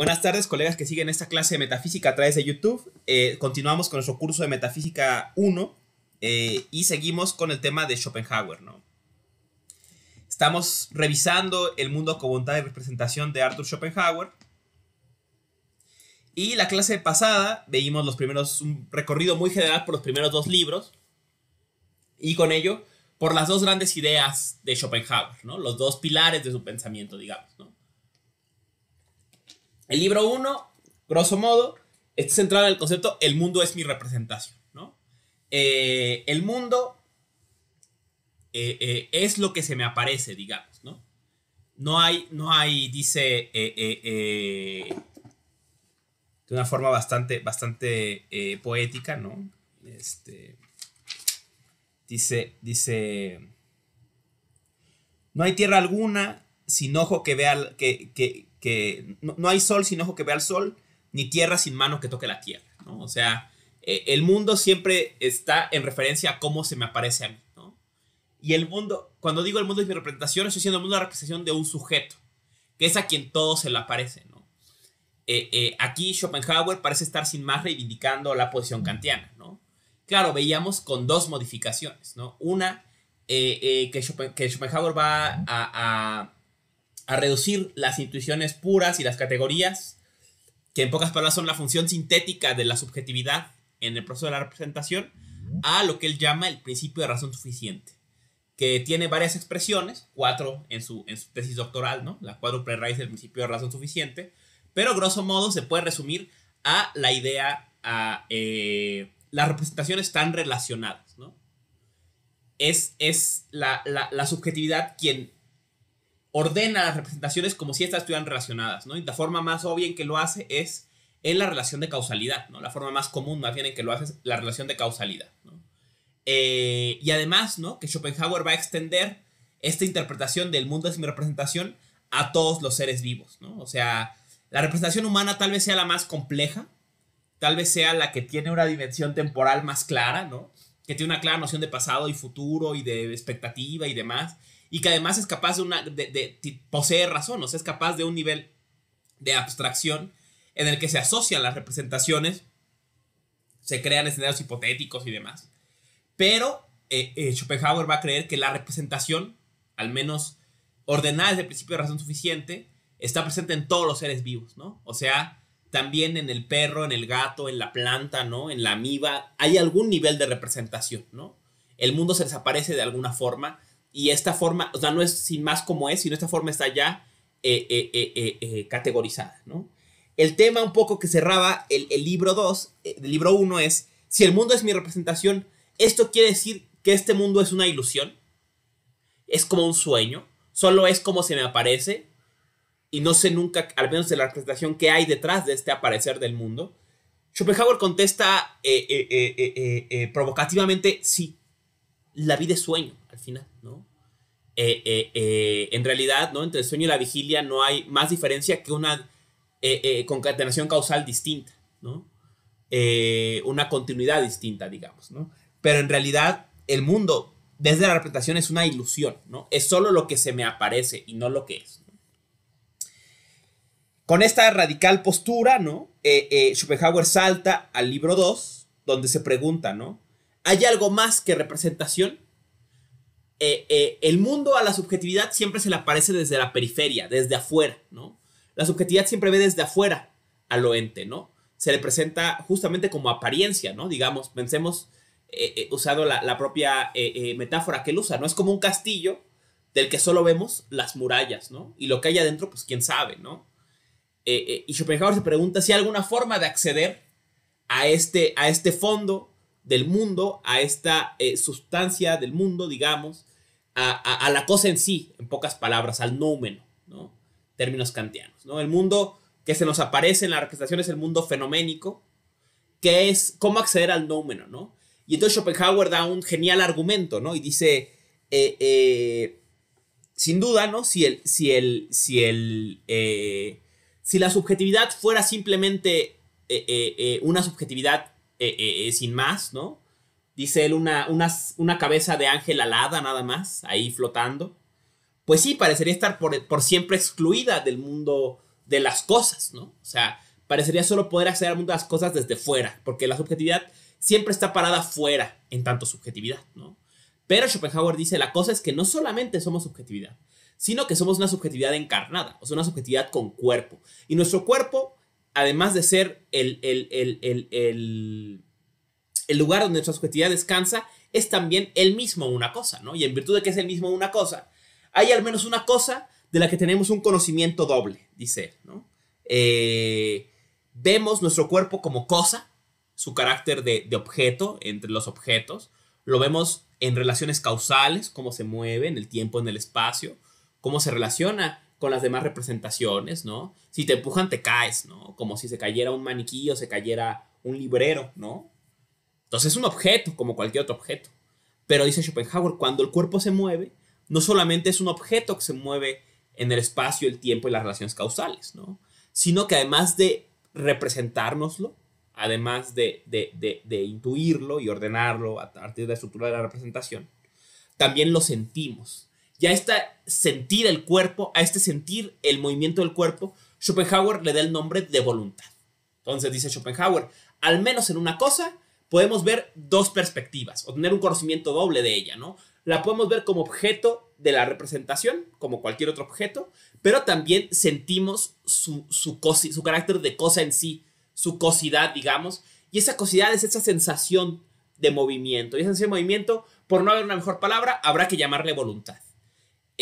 Buenas tardes, colegas que siguen esta clase de metafísica a través de YouTube. Eh, continuamos con nuestro curso de metafísica 1 eh, y seguimos con el tema de Schopenhauer. ¿no? Estamos revisando el mundo con voluntad de representación de Arthur Schopenhauer. Y la clase pasada veíamos los primeros, un recorrido muy general por los primeros dos libros y con ello por las dos grandes ideas de Schopenhauer, ¿no? los dos pilares de su pensamiento, digamos. ¿no? El libro 1, grosso modo, está centrado en el concepto el mundo es mi representación, ¿no? Eh, el mundo eh, eh, es lo que se me aparece, digamos, ¿no? No hay, no hay, dice, de una forma bastante, bastante poética, ¿no? Este, dice, dice, no hay tierra alguna sin ojo que vea, que, que no, hay sol sin ojo que vea al sol, ni tierra sin mano que toque la tierra, ¿no? O sea, eh, el mundo siempre está en referencia a cómo se me aparece a mí, Y el mundo, cuando digo el mundo es mi representación, estoy diciendo el mundo la representación de un sujeto, que es a quien todo se le aparece, ¿no? Eh, eh, aquí Schopenhauer parece estar sin más reivindicando la posición kantiana, ¿no? Claro, veíamos con dos modificaciones, ¿no? Una, que, que Schopenhauer va a a reducir las intuiciones puras y las categorías, que en pocas palabras son la función sintética de la subjetividad en el proceso de la representación, a lo que él llama el principio de razón suficiente, que tiene varias expresiones, cuatro en su, en tesis doctoral, ¿no? la cuádruple raíz del principio de razón suficiente, pero grosso modo se puede resumir a la idea, a eh, las representaciones están relacionadas, Es, es la, la, la subjetividad quien ordena las representaciones como si estas estuvieran relacionadas, ¿no? Y la forma más obvia en que lo hace es en la relación de causalidad, ¿no? La forma más común más bien en que lo hace es la relación de causalidad, ¿no? Eh, y además, ¿no? Que Schopenhauer va a extender esta interpretación del mundo de mi representación a todos los seres vivos, ¿no? O sea, la representación humana tal vez sea la más compleja, tal vez sea la que tiene una dimensión temporal más clara, ¿no? Que tiene una clara noción de pasado y futuro y de expectativa y demás y que además es capaz de una, de, razón, o sea, es capaz de un nivel de abstracción en el que se asocian las representaciones, se crean escenarios hipotéticos y demás. Pero eh, eh, Schopenhauer va a creer que la representación, al menos ordenada desde el principio de razón suficiente, está presente en todos los seres vivos, ¿no? O sea, también en el perro, en el gato, en la planta, ¿no? En la amiba, hay algún nivel de representación, ¿no? El mundo se desaparece de alguna forma y esta forma, o sea, no es sin más como es, sino esta forma está ya eh, eh, eh, categorizada, ¿no? El tema un poco que cerraba el, libro 2, el libro 1 es, si el mundo es mi representación, esto quiere decir que este mundo es una ilusión, es como un sueño, solo es como se me aparece y no sé nunca, al menos de la representación que hay detrás de este aparecer del mundo. Schopenhauer contesta provocativamente sí, la vida es sueño al final, ¿no? Eh, eh, eh, en realidad, ¿no? Entre el sueño y la vigilia no hay más diferencia que una concatenación causal distinta, ¿no? una continuidad distinta, digamos, ¿no? Pero en realidad el mundo, desde la representación, es una ilusión, ¿no? Es solo lo que se me aparece y no lo que es. Con esta radical postura, ¿no? Schopenhauer salta al libro 2, donde se pregunta, ¿no? hay algo más que representación. Eh, eh, el mundo a la subjetividad siempre se le aparece desde la periferia, desde afuera, ¿no? La subjetividad siempre ve desde afuera a lo ente, ¿no? Se le presenta justamente como apariencia, ¿no? Digamos, pensemos eh, usando la, propia metáfora que él usa, ¿no? Es como un castillo del que solo vemos las murallas, ¿no? Y lo que hay adentro, pues quién sabe, ¿no? y Schopenhauer se pregunta si hay alguna forma de acceder a este, a este fondo del mundo a esta eh, sustancia del mundo, digamos, a, la cosa en sí, en pocas palabras, al noumeno, ¿no? Términos kantianos, ¿no? El mundo que se nos aparece en la representación es el mundo fenoménico, que es cómo acceder al noumeno, ¿no? Y entonces Schopenhauer da un genial argumento, ¿no? Y dice, eh, eh, sin duda, ¿no? Si el, si el, si la subjetividad fuera simplemente una subjetividad eh, eh, eh, sin más, ¿no? Dice él una, una, cabeza de ángel alada nada más, ahí flotando. Pues sí, parecería estar por, por siempre excluida del mundo de las cosas, ¿no? O sea, parecería solo poder acceder al mundo de las cosas desde fuera, porque la subjetividad siempre está parada fuera en tanto subjetividad, ¿no? Pero Schopenhauer dice, la cosa es que no solamente somos subjetividad, sino que somos una subjetividad encarnada, o sea, una subjetividad con cuerpo. Y nuestro cuerpo además de ser el, lugar donde nuestra subjetividad descansa, es también el mismo una cosa, ¿no? Y en virtud de que es el mismo una cosa, hay al menos una cosa de la que tenemos un conocimiento doble, dice ¿no? Eh, vemos nuestro cuerpo como cosa, su carácter de, de, objeto entre los objetos, lo vemos en relaciones causales, cómo se mueve en el tiempo, en el espacio, cómo se relaciona con las demás representaciones, ¿no? Si te empujan, te caes, ¿no? Como si se cayera un maniquí o se cayera un librero, ¿no? Entonces es un objeto, como cualquier otro objeto. Pero dice Schopenhauer, cuando el cuerpo se mueve, no solamente es un objeto que se mueve en el espacio, el tiempo y las relaciones causales, ¿no? Sino que además de representárnoslo, además de, de, de, de intuirlo y ordenarlo a partir de la estructura de la representación, también lo sentimos, y a este sentir el cuerpo, a este sentir el movimiento del cuerpo, Schopenhauer le da el nombre de voluntad. Entonces dice Schopenhauer, al menos en una cosa podemos ver dos perspectivas o tener un conocimiento doble de ella, ¿no? La podemos ver como objeto de la representación, como cualquier otro objeto, pero también sentimos su, su, su carácter de cosa en sí, su cosidad, digamos, y esa cosidad es esa sensación de movimiento, y esa sensación de movimiento, por no haber una mejor palabra, habrá que llamarle voluntad.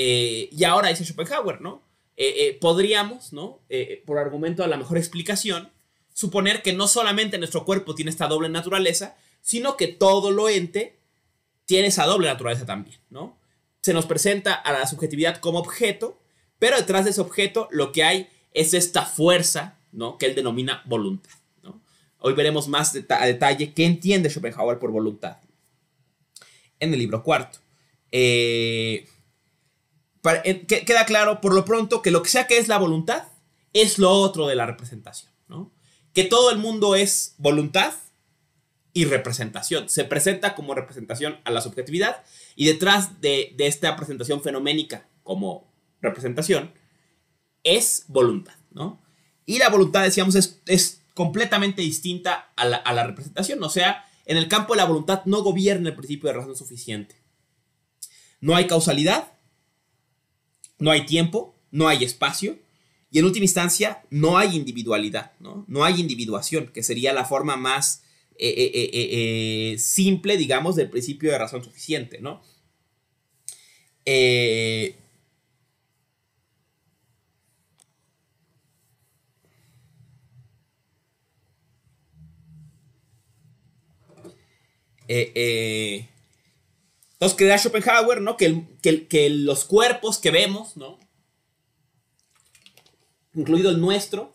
Eh, y ahora dice Schopenhauer, ¿no? Eh, eh, podríamos, ¿no? por argumento a la mejor explicación, suponer que no solamente nuestro cuerpo tiene esta doble naturaleza, sino que todo lo ente tiene esa doble naturaleza también, ¿no? Se nos presenta a la subjetividad como objeto, pero detrás de ese objeto lo que hay es esta fuerza, ¿no? Que él denomina voluntad, Hoy veremos más a detalle qué entiende Schopenhauer por voluntad en el libro cuarto. Eh eh, queda claro por lo pronto que lo que sea que es la voluntad es lo otro de la representación, Que todo el mundo es voluntad y representación. Se presenta como representación a la subjetividad y detrás de, esta presentación fenoménica como representación es voluntad, ¿no? Y la voluntad, decíamos, es, completamente distinta a la, a la, representación. O sea, en el campo de la voluntad no gobierna el principio de razón suficiente. No hay causalidad, no hay tiempo, no hay espacio y en última instancia no hay individualidad, no, no hay individuación, que sería la forma más eh, eh, eh, simple, digamos, del principio de razón suficiente. ¿no? eh, entonces crea Schopenhauer, ¿no? Que, que, los cuerpos que vemos, ¿no? Incluido el nuestro,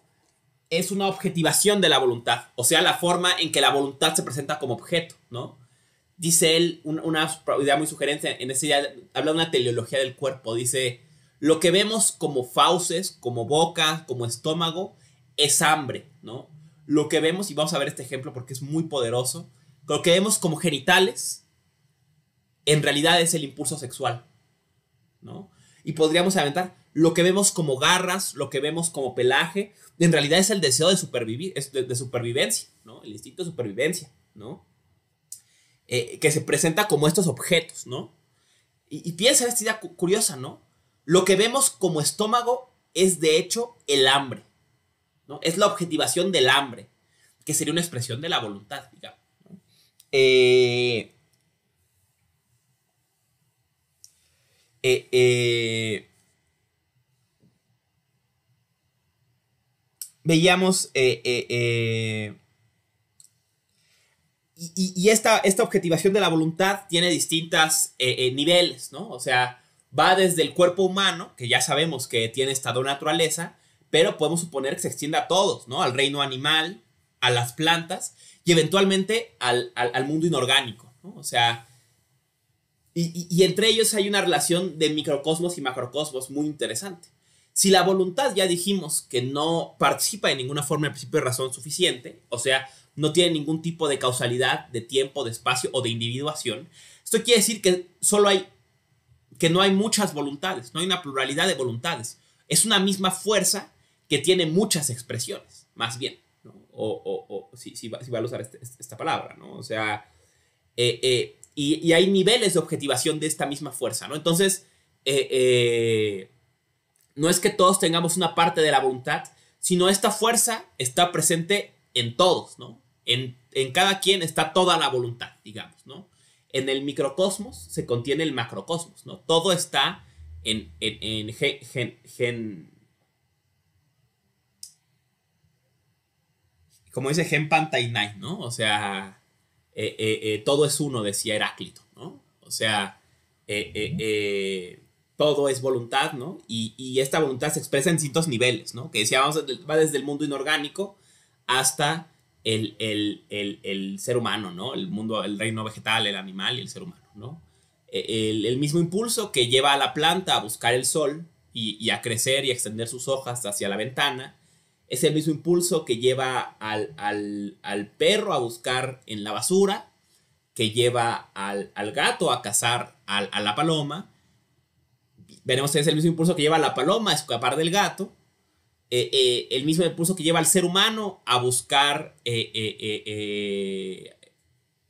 es una objetivación de la voluntad, o sea, la forma en que la voluntad se presenta como objeto, ¿no? Dice él una, idea muy sugerente, en ese día habla de una teleología del cuerpo, dice, lo que vemos como fauces, como boca, como estómago, es hambre, ¿no? Lo que vemos, y vamos a ver este ejemplo porque es muy poderoso, lo que vemos como genitales en realidad es el impulso sexual, ¿no? Y podríamos aventar lo que vemos como garras, lo que vemos como pelaje, en realidad es el deseo de, supervivir, supervivencia, ¿no? El instinto de supervivencia, ¿no? Eh, que se presenta como estos objetos, ¿no? Y, piensa en esta idea curiosa, ¿no? Lo que vemos como estómago es de hecho el hambre, ¿no? Es la objetivación del hambre, que sería una expresión de la voluntad, digamos. Eh, Eh, eh, veíamos... Eh, y, esta, objetivación de la voluntad tiene distintos niveles, ¿no? O sea, va desde el cuerpo humano, que ya sabemos que tiene estado de naturaleza, pero podemos suponer que se extienda a todos, ¿no? Al reino animal, a las plantas y eventualmente al, al mundo inorgánico, ¿no? O sea, y, entre ellos hay una relación de microcosmos y macrocosmos muy interesante. Si la voluntad ya dijimos que no participa de ninguna forma en principio de razón suficiente, o sea, no tiene ningún tipo de causalidad de tiempo, de espacio o de individuación, esto quiere decir que solo hay, que no hay muchas voluntades, no hay una pluralidad de voluntades. Es una misma fuerza que tiene muchas expresiones, más bien, o, si, si, va, a usar este, este, esta palabra, ¿no? O sea, eh, eh, y, hay niveles de objetivación de esta misma fuerza, ¿no? Entonces, eh, eh, no es que todos tengamos una parte de la voluntad, sino esta fuerza está presente en todos, ¿no? En, cada quien está toda la voluntad, digamos, ¿no? En el microcosmos se contiene el macrocosmos, ¿no? Todo está en, gen, como dice Gen Pantainai, ¿no? O sea, eh, eh, eh, todo es uno, decía Heráclito, ¿no? O sea, todo es voluntad, ¿no? Y, esta voluntad se expresa en distintos niveles, ¿no? Que decía, va desde el mundo inorgánico hasta el, el, ser humano, ¿no? El mundo, el reino vegetal, el animal y el ser humano, ¿no? E, el, mismo impulso que lleva a la planta a buscar el sol y, y a crecer y a extender sus hojas hacia la ventana, es el mismo impulso que lleva al, perro a buscar en la basura, que lleva al, gato a cazar a la paloma. Veremos que es el mismo impulso que lleva a la paloma a escapar del gato. Eh, eh, el mismo impulso que lleva al ser humano a buscar eh,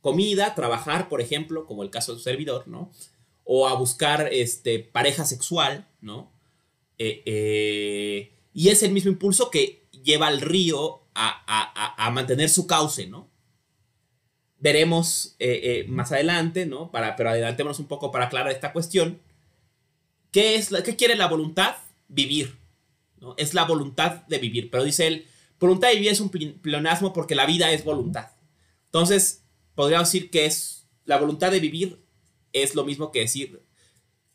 comida, trabajar, por ejemplo, como el caso de su servidor, ¿no? O a buscar este, pareja sexual, ¿no? y es el mismo impulso que lleva al río a, a, a, mantener su cauce, ¿no? Veremos eh, eh, más adelante, ¿no? Para, pero adelantémonos un poco para aclarar esta cuestión. ¿Qué, es qué quiere la voluntad? Vivir. ¿no? Es la voluntad de vivir. Pero dice él, voluntad de vivir es un pleonasmo porque la vida es voluntad. Entonces, podríamos decir que es la voluntad de vivir es lo mismo que decir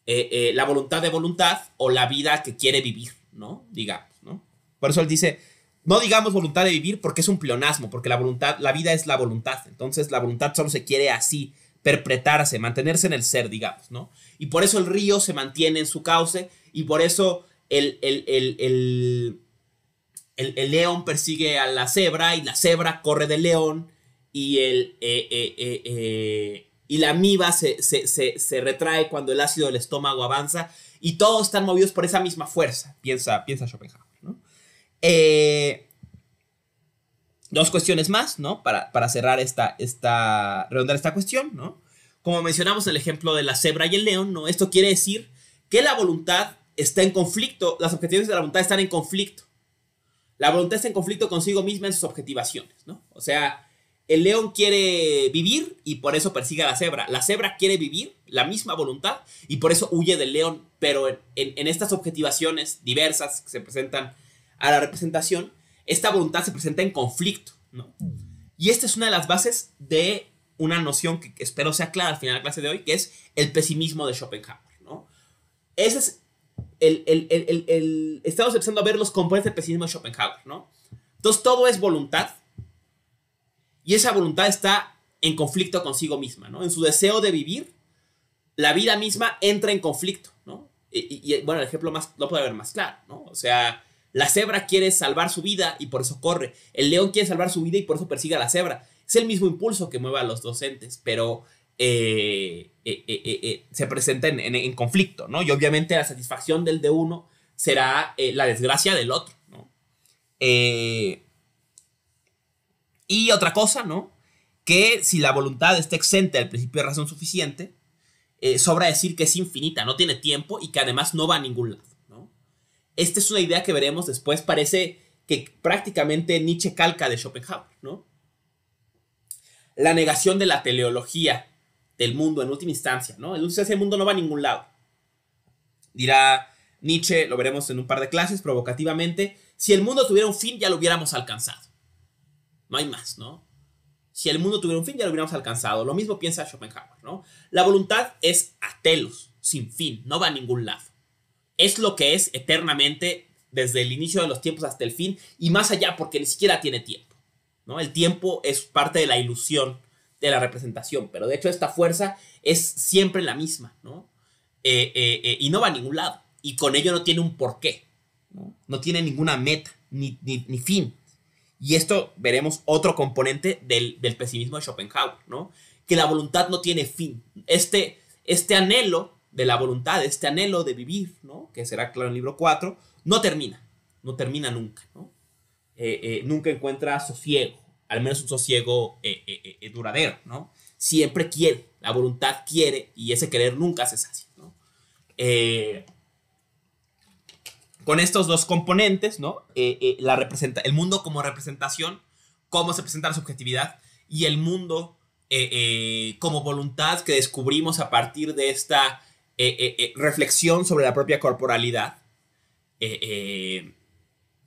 eh, la voluntad de voluntad o la vida que quiere vivir, ¿no? Digamos, ¿no? Por eso él dice, no digamos voluntad de vivir porque es un pleonasmo, porque la voluntad, la vida es la voluntad. Entonces la voluntad solo se quiere así, perpetrarse, mantenerse en el ser, digamos, ¿no? Y por eso el río se mantiene en su cauce y por eso el, el, león persigue a la cebra y la cebra corre del león y, el, eh, eh, eh, y la amiba se, se, se, retrae cuando el ácido del estómago avanza y todos están movidos por esa misma fuerza, piensa, piensa Schopenhauer. Eh, dos cuestiones más, ¿no? Para, cerrar esta, esta, redondar esta cuestión, ¿no? Como mencionamos el ejemplo de la cebra y el león, ¿no? Esto quiere decir que la voluntad está en conflicto, las objetivos de la voluntad están en conflicto. La voluntad está en conflicto consigo misma en sus objetivaciones, ¿no? O sea, el león quiere vivir y por eso persigue a la cebra. La cebra quiere vivir, la misma voluntad, y por eso huye del león. Pero en estas objetivaciones diversas que se presentan a la representación, esta voluntad se presenta en conflicto, ¿no? Y esta es una de las bases de una noción que espero sea clara al final de la clase de hoy, que es el pesimismo de Schopenhauer, ¿no? Ese es el, el, el, el estamos empezando a ver los componentes del pesimismo de Schopenhauer, ¿no? Entonces todo es voluntad y esa voluntad está en conflicto consigo misma, ¿no? En su deseo de vivir, la vida misma entra en conflicto, ¿no? Y, bueno, el ejemplo más, no puede haber más claro, ¿no? O sea, la cebra quiere salvar su vida y por eso corre. El león quiere salvar su vida y por eso persigue a la cebra. Es el mismo impulso que mueve a los docentes, pero eh, eh, eh, se presenta en, conflicto, ¿no? Y obviamente la satisfacción del de uno será la desgracia del otro, ¿no? y otra cosa, ¿no? Que si la voluntad está exenta del principio de razón suficiente, sobra decir que es infinita, no tiene tiempo y que además no va a ningún lado. Esta es una idea que veremos después, parece que prácticamente Nietzsche calca de Schopenhauer, ¿no? La negación de la teleología del mundo en última instancia, ¿no? En última el mundo no va a ningún lado. Dirá Nietzsche, lo veremos en un par de clases provocativamente, si el mundo tuviera un fin ya lo hubiéramos alcanzado. No hay más, ¿no? Si el mundo tuviera un fin ya lo hubiéramos alcanzado. Lo mismo piensa Schopenhauer, ¿no? La voluntad es atelos, sin fin, no va a ningún lado es lo que es eternamente desde el inicio de los tiempos hasta el fin y más allá porque ni siquiera tiene tiempo. ¿no? El tiempo es parte de la ilusión de la representación, pero de hecho esta fuerza es siempre la misma eh, eh, eh, y no va a ningún lado y con ello no tiene un porqué, no, no tiene ninguna meta ni, fin. Y esto veremos otro componente del, pesimismo de Schopenhauer, ¿no? que la voluntad no tiene fin. Este, este anhelo de la voluntad, de este anhelo de vivir, ¿no? que será claro en el libro 4, no termina, no termina nunca, eh, eh, nunca encuentra sosiego, al menos un sosiego eh, duradero, ¿no? siempre quiere, la voluntad quiere y ese querer nunca se sacia. con estos dos componentes, ¿no? la representa el mundo como representación, cómo se presenta la subjetividad y el mundo como voluntad que descubrimos a partir de esta eh, eh, eh, reflexión sobre la propia corporalidad,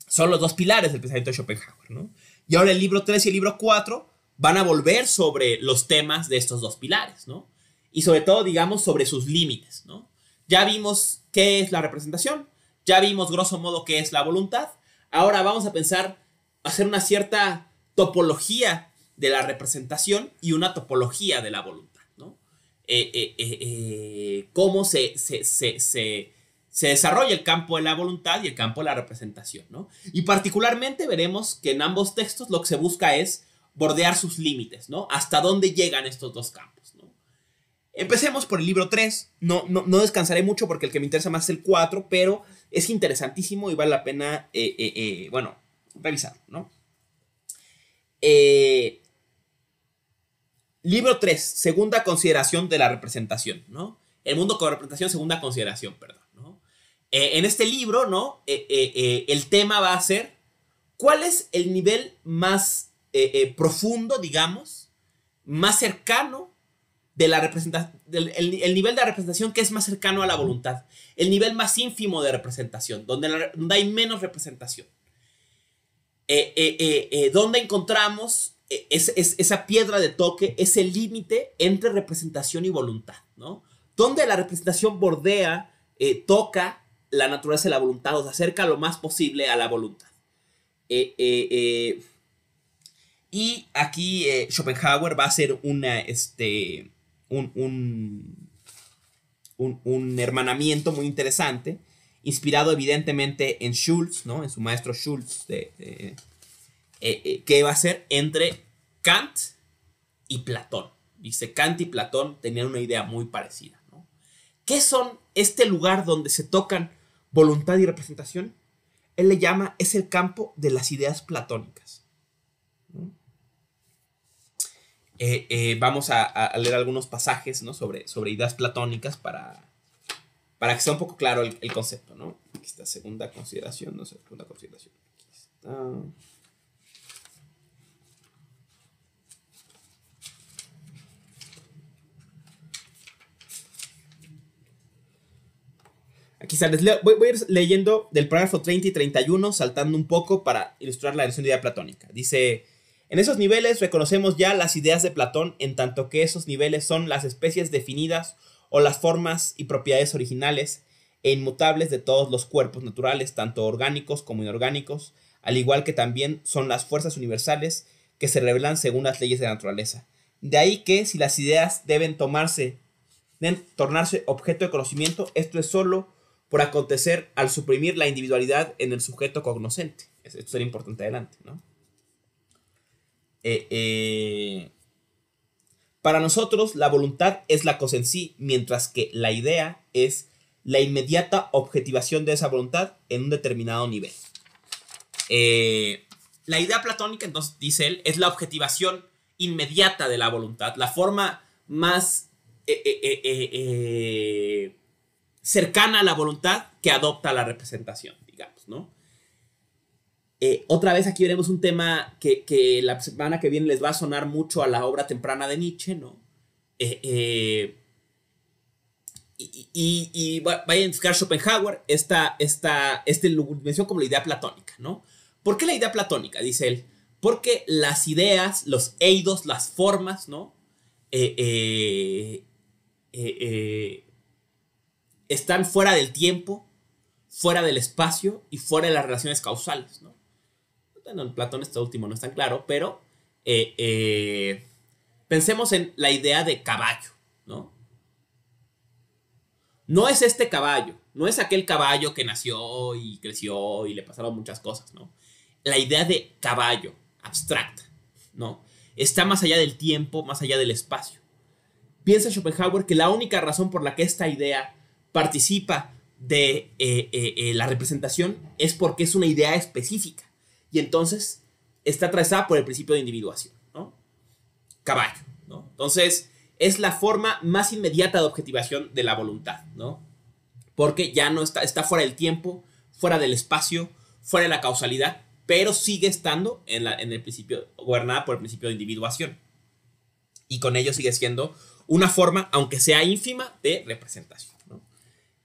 son los dos pilares del pensamiento de Schopenhauer. ¿no? Y ahora el libro 3 y el libro 4 van a volver sobre los temas de estos dos pilares, ¿no? Y sobre todo, digamos, sobre sus límites, ¿no? Ya vimos qué es la representación, ya vimos grosso modo qué es la voluntad, ahora vamos a pensar, hacer una cierta topología de la representación y una topología de la voluntad. Eh, eh, eh, cómo se, se, desarrolla el campo de la voluntad y el campo de la representación. ¿no? Y particularmente veremos que en ambos textos lo que se busca es bordear sus límites, ¿no? Hasta dónde llegan estos dos campos, Empecemos por el libro 3. No, no, descansaré mucho porque el que me interesa más es el 4, pero es interesantísimo y vale la pena, bueno, revisarlo, ¿no? Libro 3, segunda consideración de la representación, ¿no? El mundo con representación, segunda consideración, perdón, ¿no? Eh, en este libro, ¿no? Eh, eh, el tema va a ser cuál es el nivel más profundo, digamos, más cercano de la representación, el, nivel de representación que es más cercano a la voluntad, el nivel más ínfimo de representación, donde, hay menos representación, ¿Dónde encontramos e, es, esa piedra de toque, ese límite entre representación y voluntad, ¿no? Donde la representación bordea, eh, toca la naturaleza de la voluntad, o se acerca lo más posible a la voluntad. Eh, eh, y aquí Schopenhauer va a ser una, este, un, un, un, un, hermanamiento muy interesante, inspirado evidentemente en Schultz, ¿no? En su maestro Schultz. que va a ser entre Kant y Platón. Dice, Kant y Platón tenían una idea muy parecida. ¿Qué son este lugar donde se tocan voluntad y representación? Él le llama, es el campo de las ideas platónicas. Eh, eh, vamos a, leer algunos pasajes ¿no? sobre, sobre, ideas platónicas para, para que sea un poco claro el, concepto. ¿no? Aquí está, segunda consideración, no sé, segunda consideración. Aquí está. Aquí Voy, a ir leyendo del parágrafo 30 y 31, saltando un poco para ilustrar la versión de idea platónica. Dice, en esos niveles reconocemos ya las ideas de Platón en tanto que esos niveles son las especies definidas o las formas y propiedades originales e inmutables de todos los cuerpos naturales, tanto orgánicos como inorgánicos, al igual que también son las fuerzas universales que se revelan según las leyes de la naturaleza. De ahí que si las ideas deben tomarse, deben tornarse objeto de conocimiento, esto es solo por acontecer al suprimir la individualidad en el sujeto cognoscente. Esto sería importante adelante, ¿no? Eh, eh, para nosotros, la voluntad es la cosa en sí, mientras que la idea es la inmediata objetivación de esa voluntad en un determinado nivel. Eh, la idea platónica, entonces, dice él, es la objetivación inmediata de la voluntad, la forma más cercana a la voluntad que adopta la representación, digamos, ¿no? Eh, otra vez aquí veremos un tema que, la semana que viene les va a sonar mucho a la obra temprana de Nietzsche, ¿no? Eh, eh, y, vayan a buscar Schopenhauer, esta, esta, este como la idea platónica, ¿no? ¿Por qué la idea platónica? Dice él. Porque las ideas, los eidos, las formas, ¿no? eh, están fuera del tiempo, fuera del espacio y fuera de las relaciones causales, ¿no? en Platón este último no es tan claro, pero eh, eh, pensemos en la idea de caballo, ¿no? No es este caballo, no es aquel caballo que nació y creció y le pasaron muchas cosas, ¿no? La idea de caballo, abstracta, ¿no? Está más allá del tiempo, más allá del espacio. Piensa Schopenhauer que la única razón por la que esta idea participa de eh, eh, eh, la representación es porque es una idea específica y entonces está atravesada por el principio de individuación, ¿no? Caballo, ¿no? Entonces es la forma más inmediata de objetivación de la voluntad, ¿no? Porque ya no está, está fuera del tiempo, fuera del espacio, fuera de la causalidad, pero sigue estando en, la, en el principio, gobernada por el principio de individuación. Y con ello sigue siendo una forma, aunque sea ínfima, de representación.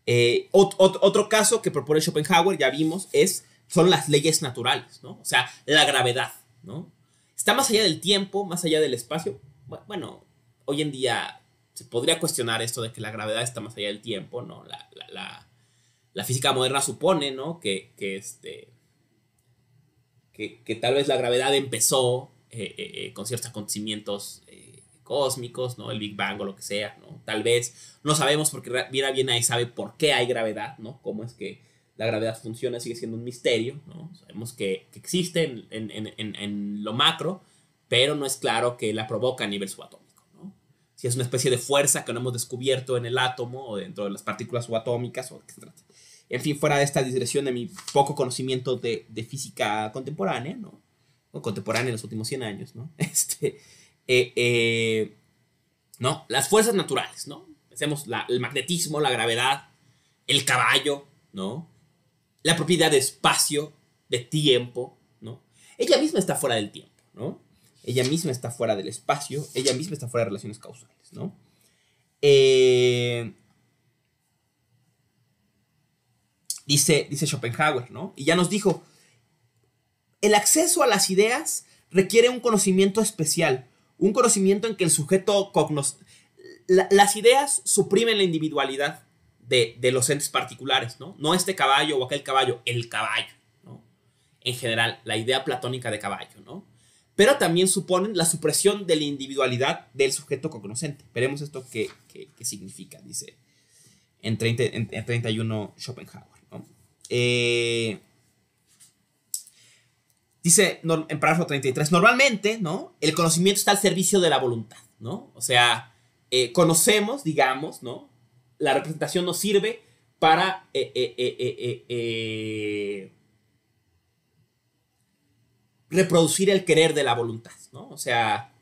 Eh, otro caso que propone Schopenhauer, ya vimos, es, son las leyes naturales, ¿no? O sea, la gravedad, ¿no? Está más allá del tiempo, más allá del espacio. Bueno, hoy en día se podría cuestionar esto de que la gravedad está más allá del tiempo, ¿no? La, física moderna supone, ¿no? Que, este, que, tal vez la gravedad empezó eh, eh, con ciertos acontecimientos cósmicos, ¿no? El Big Bang o lo que sea, ¿no? Tal vez, no sabemos porque mira bien ahí sabe por qué hay gravedad, ¿no? Cómo es que la gravedad funciona, sigue siendo un misterio, ¿no? Sabemos que, que existe en, en, en, en, lo macro, pero no es claro que la provoca a nivel subatómico, ¿no? Si es una especie de fuerza que no hemos descubierto en el átomo o dentro de las partículas subatómicas o qué se trata. En fin, fuera de esta digresión de mi poco conocimiento de, de física contemporánea, ¿no? O contemporánea en los últimos 100 años, ¿no? Este, eh, eh, ¿no? Las fuerzas naturales, ¿no? el magnetismo, la gravedad, el caballo, ¿no? La propiedad de espacio, de tiempo, ¿no? Ella misma está fuera del tiempo, ¿no? Ella misma está fuera del espacio, ella misma está fuera de relaciones causales, ¿no? Eh, dice, dice Schopenhauer, Y ya nos dijo, el acceso a las ideas requiere un conocimiento especial, un conocimiento en que el sujeto cognos... las ideas suprimen la individualidad de, los entes particulares, ¿no? No este caballo o aquel caballo, el caballo, ¿no? En general, la idea platónica de caballo, ¿no? Pero también suponen la supresión de la individualidad del sujeto cognoscente. Veremos esto qué, significa, dice en, en 31 Schopenhauer. ¿no? Eh, Dice en párrafo 33, normalmente, ¿no? El conocimiento está al servicio de la voluntad, ¿no? O sea, eh, conocemos, digamos, ¿no? La representación nos sirve para... Eh, eh, reproducir el querer de la voluntad, ¿no? O sea,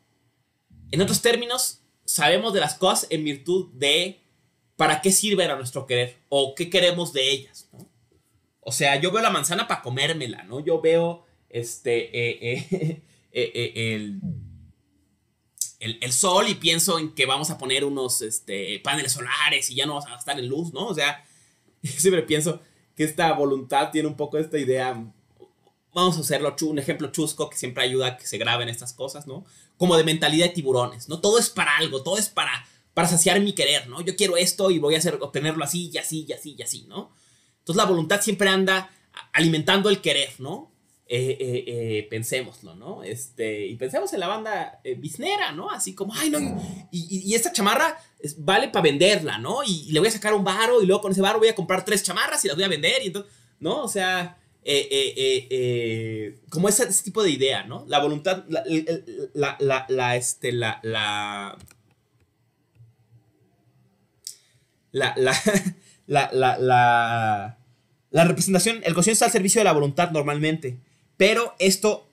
en otros términos, sabemos de las cosas en virtud de para qué sirve a nuestro querer o qué queremos de ellas, ¿no? O sea, yo veo la manzana para comérmela, ¿no? Yo veo este, eh, eh, eh, el, sol y pienso en que vamos a poner unos este, paneles solares y ya no vamos a estar en luz, ¿no? O sea, siempre pienso que esta voluntad tiene un poco esta idea. Vamos a hacerlo, un ejemplo chusco que siempre ayuda a que se graben estas cosas, ¿no? Como de mentalidad de tiburones, ¿no? Todo es para algo, todo es para, para saciar mi querer, ¿no? Yo quiero esto y voy a hacer, obtenerlo así y así y así y así, ¿no? Entonces la voluntad siempre anda alimentando el querer, ¿no? eh, eh, eh ¿no? Este, y pensemos en la banda eh, bisnera, ¿no? Así como, ay, no, y, esta chamarra vale para venderla, ¿no? Y, le voy a sacar un varo y luego con ese varo voy a comprar tres chamarras y las voy a vender y entonces, ¿no? O sea, como ese, tipo de idea, ¿no? La voluntad, la, la, la, este, la, la, la, la, la, representación, el consciente está al servicio de la voluntad normalmente. Pero esto,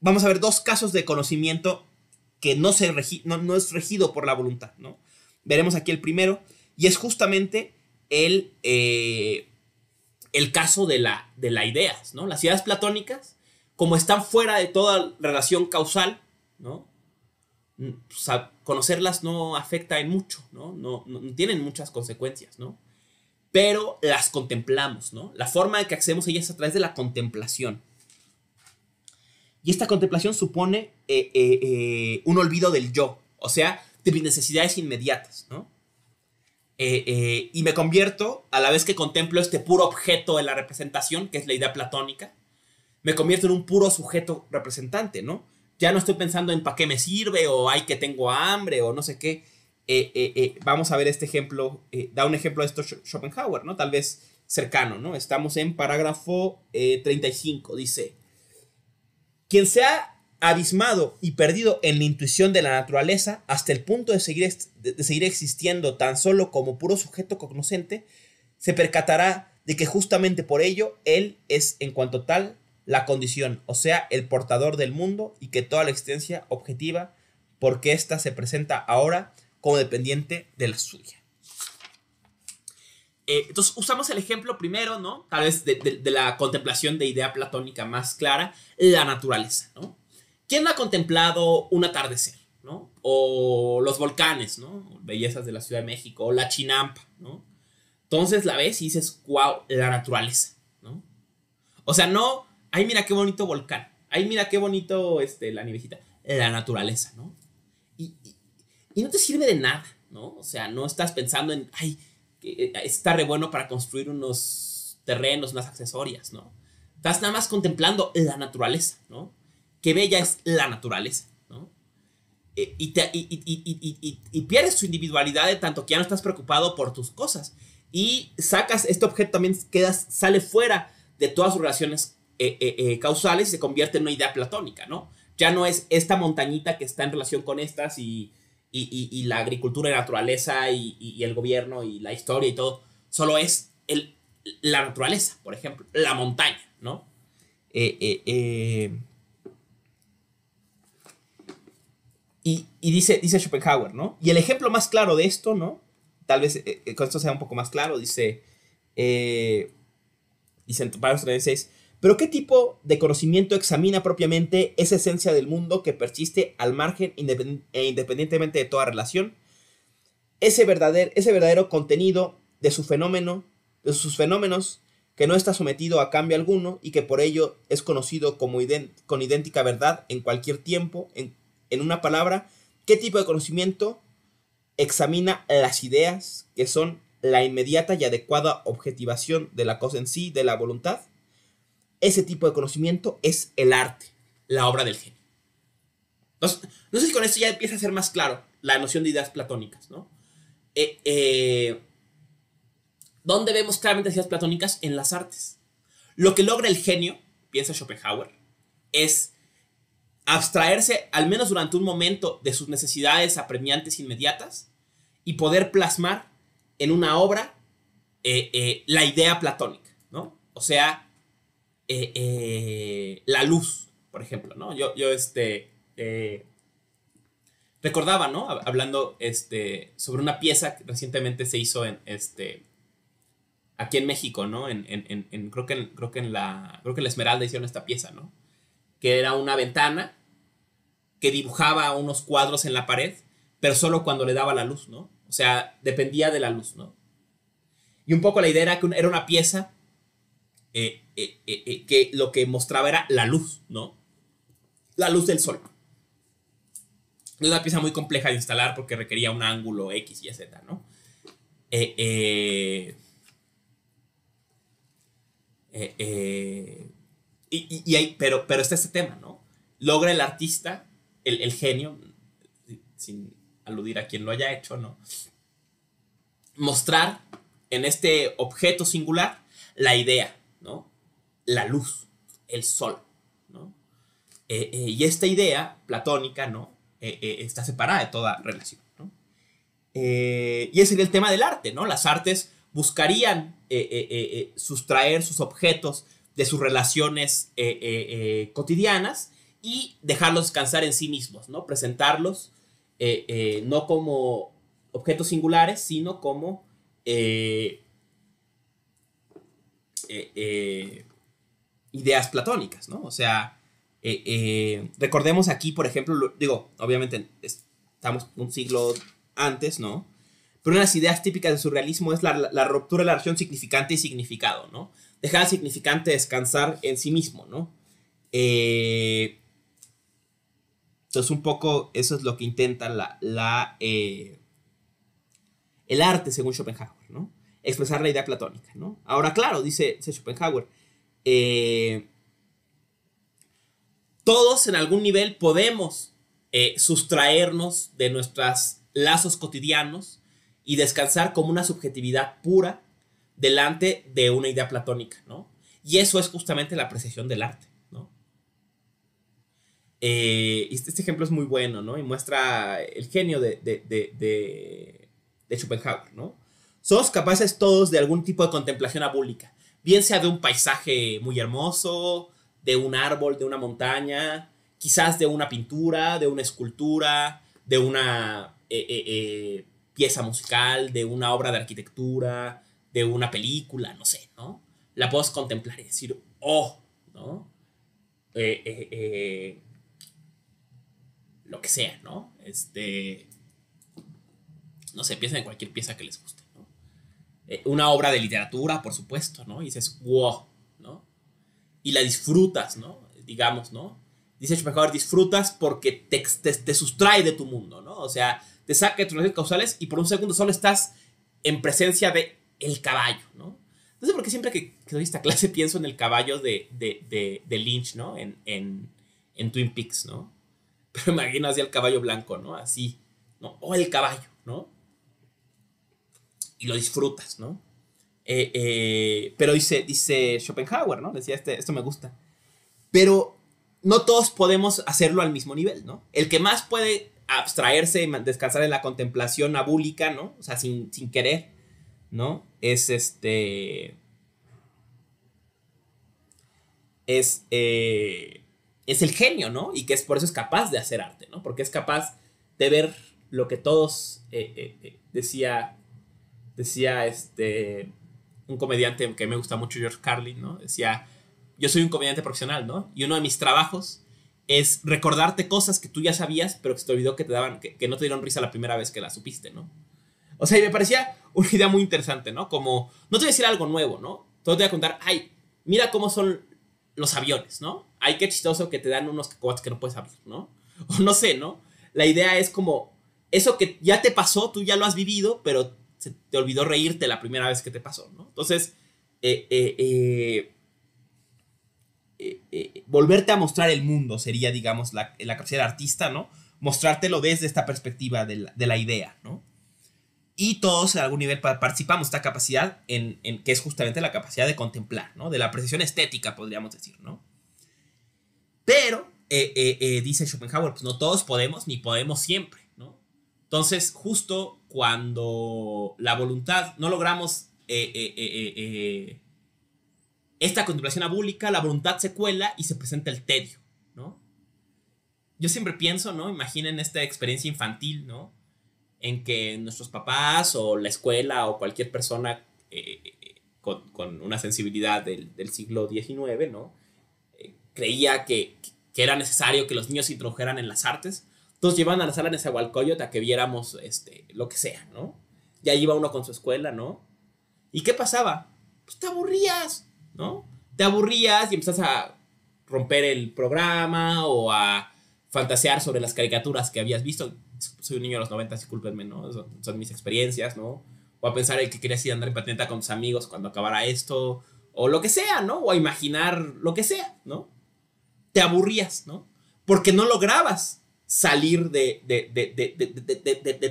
vamos a ver dos casos de conocimiento que no, se no, es regido por la voluntad, ¿no? Veremos aquí el primero, y es justamente el, eh, el caso de la, de ideas, ¿no? Las ideas platónicas, como están fuera de toda relación causal, ¿no? Mm, pues, conocerlas no afecta en mucho, no, no tienen muchas consecuencias, ¿no? pero las contemplamos, ¿no? La forma en que accedemos a ellas es a través de la contemplación. Y esta contemplación supone eh, eh, eh, un olvido del yo, o sea, de mis necesidades inmediatas, ¿no? y me convierto, a la vez que contemplo este puro objeto de la representación, que es la idea platónica, me convierto en un puro sujeto representante, ¿no? Ya no estoy pensando en para qué me sirve o hay que tengo hambre o no sé qué, eh, eh, eh, vamos a ver este ejemplo, da un ejemplo de esto Schopenhauer, ¿no? Tal vez cercano, ¿no? Estamos en parágrafo 35, dice, quien se ha abismado y perdido en la intuición de la naturaleza hasta el punto de seguir, de seguir existiendo tan solo como puro sujeto cognoscente, se percatará de que justamente por ello él es en cuanto tal la condición, o sea, el portador del mundo y que toda la existencia objetiva, porque ésta se presenta ahora, como dependiente de la suya. Eh, entonces usamos el ejemplo primero, ¿no? Tal vez de, la contemplación de idea platónica más clara, la naturaleza, ¿no? ¿Quién ha contemplado un atardecer, ¿no? O los volcanes, ¿no? Bellezas de la Ciudad de México, o la chinampa, ¿no? Entonces la ves y dices, wow, la naturaleza, ¿no? O sea, no, ay mira qué bonito volcán, ay mira qué bonito este, la nievecita, la naturaleza, ¿no? y no te sirve de nada, ¿no? O sea, no estás pensando en, ay, eh, está re bueno para construir unos terrenos, unas accesorias, ¿no? Estás nada más contemplando la naturaleza, ¿no? Qué bella es la naturaleza, ¿no? Eh, y, pierdes tu individualidad de tanto que ya no estás preocupado por tus cosas. Y sacas este objeto, también quedas, sale fuera de todas sus relaciones eh, causales y se convierte en una idea platónica, ¿no? Ya no es esta montañita que está en relación con estas y, y, y, la agricultura y la naturaleza y, el gobierno y la historia y todo, solo es el, la naturaleza, por ejemplo, la montaña, ¿no? Eh, eh, eh, y, y, dice, dice Schopenhauer, ¿no? Y el ejemplo más claro de esto, ¿no? Tal vez con esto sea un poco más claro, dice, dice para los 36, pero ¿qué tipo de conocimiento examina propiamente esa esencia del mundo que persiste al margen e independientemente de toda relación? Ese verdadero, contenido de su fenómeno, de sus fenómenos, que no está sometido a cambio alguno y que por ello es conocido como con idéntica verdad en cualquier tiempo, en, en una palabra, ¿qué tipo de conocimiento examina las ideas que son la inmediata y adecuada objetivación de la cosa en sí, de la voluntad? ese tipo de conocimiento es el arte, la obra del genio. Entonces, no sé si con esto ya empieza a ser más claro la noción de ideas platónicas, ¿no? Eh, eh, ¿Dónde vemos claramente las ideas platónicas? En las artes. Lo que logra el genio, piensa Schopenhauer, es abstraerse al menos durante un momento de sus necesidades apremiantes inmediatas y poder plasmar en una obra eh, la idea platónica, ¿no? O sea, eh, eh, la luz, por ejemplo, ¿no? Yo, yo este, eh, recordaba, ¿no? Hablando este, sobre una pieza que recientemente se hizo en, este, aquí en México, ¿no? En, en, en, creo, que en, creo, que en la, creo que en la Esmeralda hicieron esta pieza, ¿no? Que era una ventana que dibujaba unos cuadros en la pared, pero solo cuando le daba la luz, ¿no? O sea, dependía de la luz, ¿no? Y un poco la idea era que era una pieza eh, eh, eh, que lo que mostraba era la luz, ¿no? La luz del sol. Es una pieza muy compleja de instalar porque requería un ángulo X y Z, ¿no? y, pero, pero está este tema, ¿no? Logra el artista, el, el, genio, sin aludir a quien lo haya hecho, ¿no? Mostrar en este objeto singular la idea, ¿no? La luz, el sol, ¿no? Eh, eh, y esta idea platónica, ¿no? Eh, está separada de toda relación, ¿no? y ese sería el tema del arte, ¿no? Las artes buscarían sustraer sus objetos de sus relaciones cotidianas y dejarlos descansar en sí mismos, ¿no? Presentarlos no como objetos singulares, sino como eh, eh, ideas platónicas, ¿no? O sea, eh, recordemos aquí, por ejemplo, digo, obviamente estamos un siglo antes, ¿no? Pero unas ideas típicas del surrealismo es la, ruptura de la relación significante y significado, ¿no? Dejar al significante descansar en sí mismo, ¿no? entonces, un poco eso es lo que intenta la, el arte según Schopenhauer expresar la idea platónica. ¿no? Ahora, claro, dice, Schopenhauer, eh, todos en algún nivel podemos eh, sustraernos de nuestros lazos cotidianos y descansar como una subjetividad pura delante de una idea platónica, ¿no? Y eso es justamente la apreciación del arte, ¿no? Eh, este, este, ejemplo es muy bueno, ¿no? Y muestra el genio de, de Schopenhauer, ¿no? Somos capaces todos de algún tipo de contemplación abúlica, bien sea de un paisaje muy hermoso, de un árbol, de una montaña, quizás de una pintura, de una escultura, de una eh, eh, eh, pieza musical, de una obra de arquitectura, de una película, no sé, ¿no? La puedes contemplar y decir, oh, ¿no? lo que sea, ¿no? Este. No sé, piensen en cualquier pieza que les guste. Eh, una obra de literatura, por supuesto, ¿no? Y dices, wow, ¿no? Y la disfrutas, ¿no? Digamos, ¿no? Dice mejor disfrutas porque te, te, sustrae de tu mundo, ¿no? O sea, te saca de tus relaciones causales y por un segundo solo estás en presencia de el caballo, ¿no? No sé por qué siempre que, doy esta clase pienso en el caballo de, Lynch, ¿no? En, en, Twin Peaks, ¿no? Pero imagino así el caballo blanco, ¿no? Así, ¿no? O el caballo, ¿no? y lo disfrutas, ¿no? Eh, eh, pero dice, dice Schopenhauer, ¿no? Decía, este, esto me gusta. Pero no todos podemos hacerlo al mismo nivel, ¿no? El que más puede abstraerse y descansar en la contemplación abúlica, ¿no? O sea, sin, querer, ¿no? Es este... Es, eh, es el genio, ¿no? Y que es por eso es capaz de hacer arte, ¿no? Porque es capaz de ver lo que todos, decía decía este, un comediante que me gusta mucho, George Carlin, ¿no? Decía, yo soy un comediante profesional, ¿no? Y uno de mis trabajos es recordarte cosas que tú ya sabías, pero que se te olvidó que te daban, que, no te dieron risa la primera vez que la supiste, ¿no? O sea, y me parecía una idea muy interesante, ¿no? Como, no te voy a decir algo nuevo, ¿no? Todo te voy a contar, ay, mira cómo son los aviones, ¿no? Ay, qué chistoso que te dan unos cacahuates que no puedes abrir, ¿no? O no sé, ¿no? La idea es como, eso que ya te pasó, tú ya lo has vivido, pero te olvidó reírte la primera vez que te pasó, ¿no? Entonces, eh, eh, eh, volverte a mostrar el mundo sería, digamos, la, capacidad artista, ¿no? Mostrártelo desde esta perspectiva de la, idea, ¿no? Y todos en algún nivel participamos esta capacidad, en, que es justamente la capacidad de contemplar, ¿no? De la apreciación estética, podríamos decir, ¿no? Pero, dice Schopenhauer, pues, no todos podemos ni podemos siempre. Entonces, justo cuando la voluntad, no logramos eh, eh, eh, esta contemplación abúlica, la voluntad se cuela y se presenta el tedio, ¿no? Yo siempre pienso, ¿no? Imaginen esta experiencia infantil, ¿no? En que nuestros papás o la escuela o cualquier persona con, una sensibilidad del, siglo XIX, ¿no? creía que, que era necesario que los niños se introdujeran en las artes nos llevan a la sala ese a que viéramos este, lo que sea, ¿no? Ya iba uno con su escuela, ¿no? ¿Y qué pasaba? Pues te aburrías, ¿no? Te aburrías y empezás a romper el programa o a fantasear sobre las caricaturas que habías visto. Soy un niño de los 90, discúlpenme, ¿no? Son, mis experiencias, ¿no? O a pensar el que querías ir a andar en patineta con tus amigos cuando acabara esto, o lo que sea, ¿no? O a imaginar lo que sea, ¿no? Te aburrías, ¿no? Porque no lograbas salir de,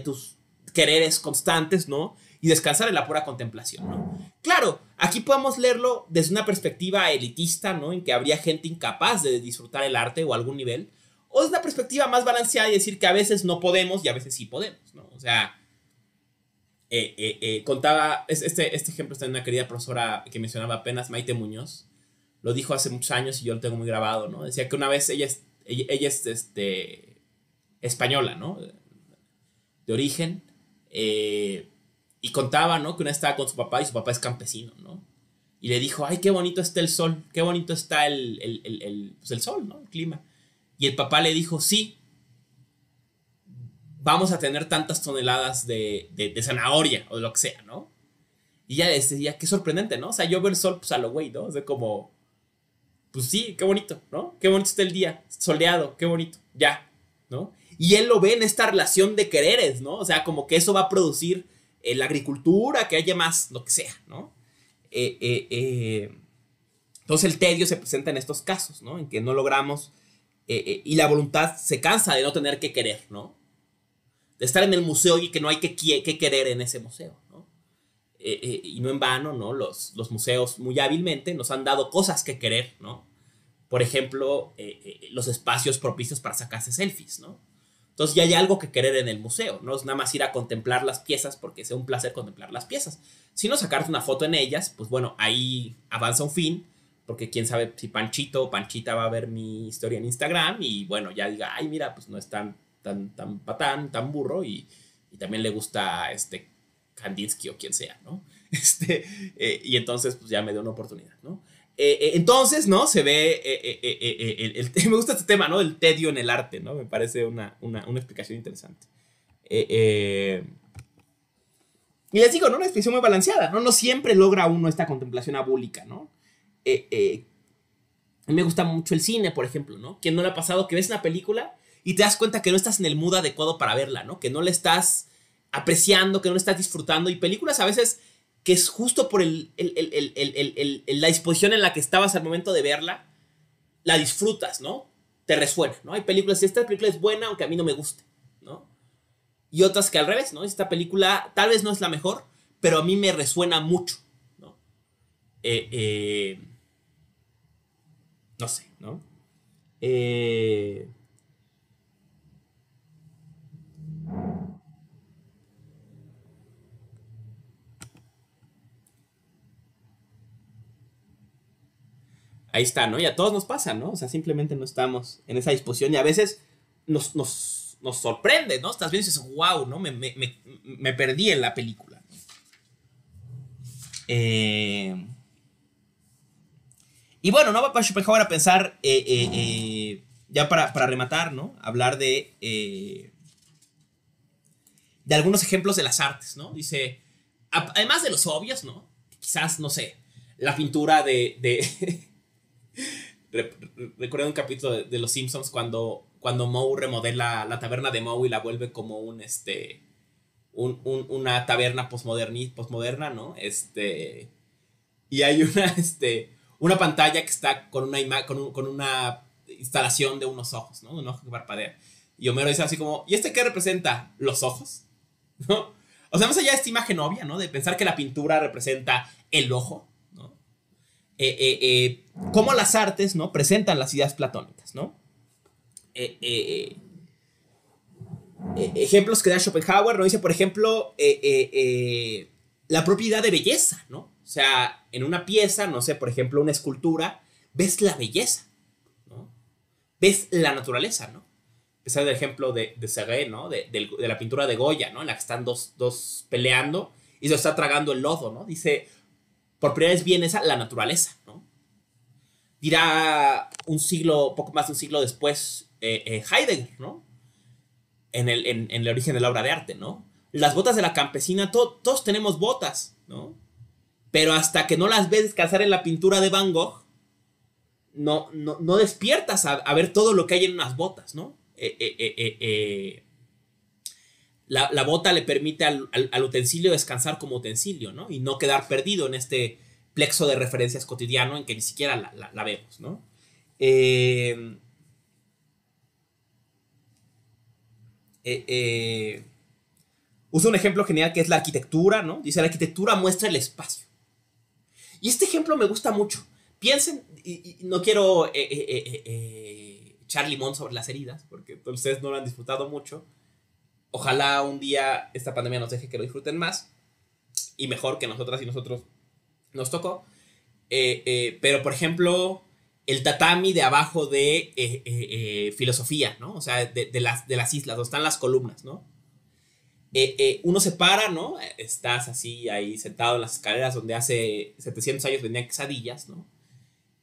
tus quereres constantes, ¿no? Y descansar en la pura contemplación, ¿no? Claro, aquí podemos leerlo desde una perspectiva elitista, ¿no? En que habría gente incapaz de disfrutar el arte o algún nivel, o desde una perspectiva más balanceada y decir que a veces no podemos y a veces sí podemos, ¿no? O sea, eh, eh, eh, contaba, este, este, ejemplo está en una querida profesora que mencionaba apenas, Maite Muñoz, lo dijo hace muchos años y yo lo tengo muy grabado, ¿no? Decía que una vez ella, ella, ella este, española, ¿no? De origen. Eh, y contaba, ¿no? Que una estaba con su papá y su papá es campesino, ¿no? Y le dijo, ay, qué bonito está el sol, qué bonito está el, el, el pues, sol, ¿no? El clima. Y el papá le dijo, sí, vamos a tener tantas toneladas de, de, zanahoria o de lo que sea, ¿no? Y ya este decía, qué sorprendente, ¿no? O sea, yo veo el sol, pues a lo güey, ¿no? O sea, como, pues sí, qué bonito, ¿no? Qué bonito está el día, soleado, qué bonito, ya, ¿no? Y él lo ve en esta relación de quereres, ¿no? O sea, como que eso va a producir eh, la agricultura, que haya más, lo que sea, ¿no? Eh, eh, entonces el tedio se presenta en estos casos, ¿no? En que no logramos y la voluntad se cansa de no tener que querer, ¿no? De estar en el museo y que no hay que, querer en ese museo, ¿no? y no en vano, ¿no? los museos muy hábilmente nos han dado cosas que querer, ¿no? Por ejemplo, los espacios propicios para sacarse selfies, ¿no? Entonces ya hay algo que querer en el museo, no es nada más ir a contemplar las piezas porque sea un placer contemplar las piezas, sino sacarte una foto en ellas, pues bueno, ahí avanza un fin, porque quién sabe si Panchito o Panchita va a ver mi historia en Instagram y bueno, ya diga, ay, mira, pues no es tan, tan, tan patán, tan burro y, también le gusta este Kandinsky o quien sea, ¿no? Este, eh, y entonces pues ya me dio una oportunidad, ¿no? Eh, eh, entonces, ¿no? Se ve, eh, me gusta este tema, ¿no? El tedio en el arte, ¿no? Me parece una, explicación interesante. y les digo, ¿no? Una explicación muy balanceada, ¿no? No siempre logra uno esta contemplación abúlica, ¿no? a mí me gusta mucho el cine, por ejemplo, ¿no? Quien no le ha pasado que ves una película y te das cuenta que no estás en el mood adecuado para verla, ¿no? Que no la estás apreciando, que no la estás disfrutando. Y películas a veces que es justo por el, la disposición en la que estabas al momento de verla, la disfrutas, ¿no? Te resuena, ¿no? Hay películas, esta película es buena, aunque a mí no me guste, ¿no? Y otras que al revés, ¿no? Esta película tal vez no es la mejor, pero a mí me resuena mucho, ¿no? eh, eh no sé, ¿no? Eh, ahí está, ¿no? Y a todos nos pasa, ¿no? O sea, simplemente no estamos en esa disposición y a veces nos, sorprende, ¿no? Estás viendo y dices, wow, ¿no? Me, perdí en la película. Eh, y bueno, ¿no? Para Schopenhauer a pensar, eh, eh, ya para, rematar, ¿no? Hablar de, de algunos ejemplos de las artes, ¿no? Dice, además de los obvios, ¿no? Quizás, no sé, la pintura de Recuerdo un capítulo de, Los Simpsons cuando, cuando Moe remodela la taberna de Moe y la vuelve como un, este, un, una taberna postmoderna ¿no? Este, y hay una, este, una pantalla que está con una, con, una instalación de unos ojos, ¿no? Un ojo que parpadea. Y Homero dice así como, ¿y este qué representa? ¿Los ojos? ¿No? O sea, más allá de esta imagen obvia, ¿no? De pensar que la pintura representa el ojo, eh, eh, eh, cómo las artes, ¿no? Presentan las ideas platónicas, ¿no? ejemplos que da Schopenhauer, ¿no? Dice, por ejemplo, la propiedad de belleza, ¿no? O sea, en una pieza, no sé, por ejemplo, una escultura, ves la belleza, Ves la naturaleza, ¿no? pesar del ejemplo de, de Serré, De, la pintura de Goya, ¿no? En la que están dos, dos peleando y se está tragando el lodo, ¿no? Dice, por primera vez viene esa, la naturaleza, ¿no? Dirá un siglo, poco más de un siglo después, Heidegger, eh, eh, ¿no? En el, origen de la obra de arte, ¿no? Las botas de la campesina, todos tenemos botas, ¿no? Pero hasta que no las ves descansar en la pintura de Van Gogh, no, no, despiertas a, ver todo lo que hay en unas botas, ¿no? Eh, eh, Eh, eh la, bota le permite al, utensilio descansar como utensilio, ¿no? Y no quedar perdido en este plexo de referencias cotidiano en que ni siquiera la, la, vemos, ¿no? Eh, eh, eh, usa un ejemplo genial que es la arquitectura, ¿no? Dice, la arquitectura muestra el espacio. Y este ejemplo me gusta mucho. Piensen, y, no quiero echar limón sobre las heridas, porque entonces no lo han disfrutado mucho, ojalá un día esta pandemia nos deje que lo disfruten más y mejor que nosotras y nosotros nos tocó. Eh, eh, pero, por ejemplo, el tatami de abajo de eh, filosofía, ¿no? O sea, de, las, de las islas, donde están las columnas, ¿no? uno se para, ¿no? Estás así ahí sentado en las escaleras donde hace 700 años venían quesadillas, ¿no?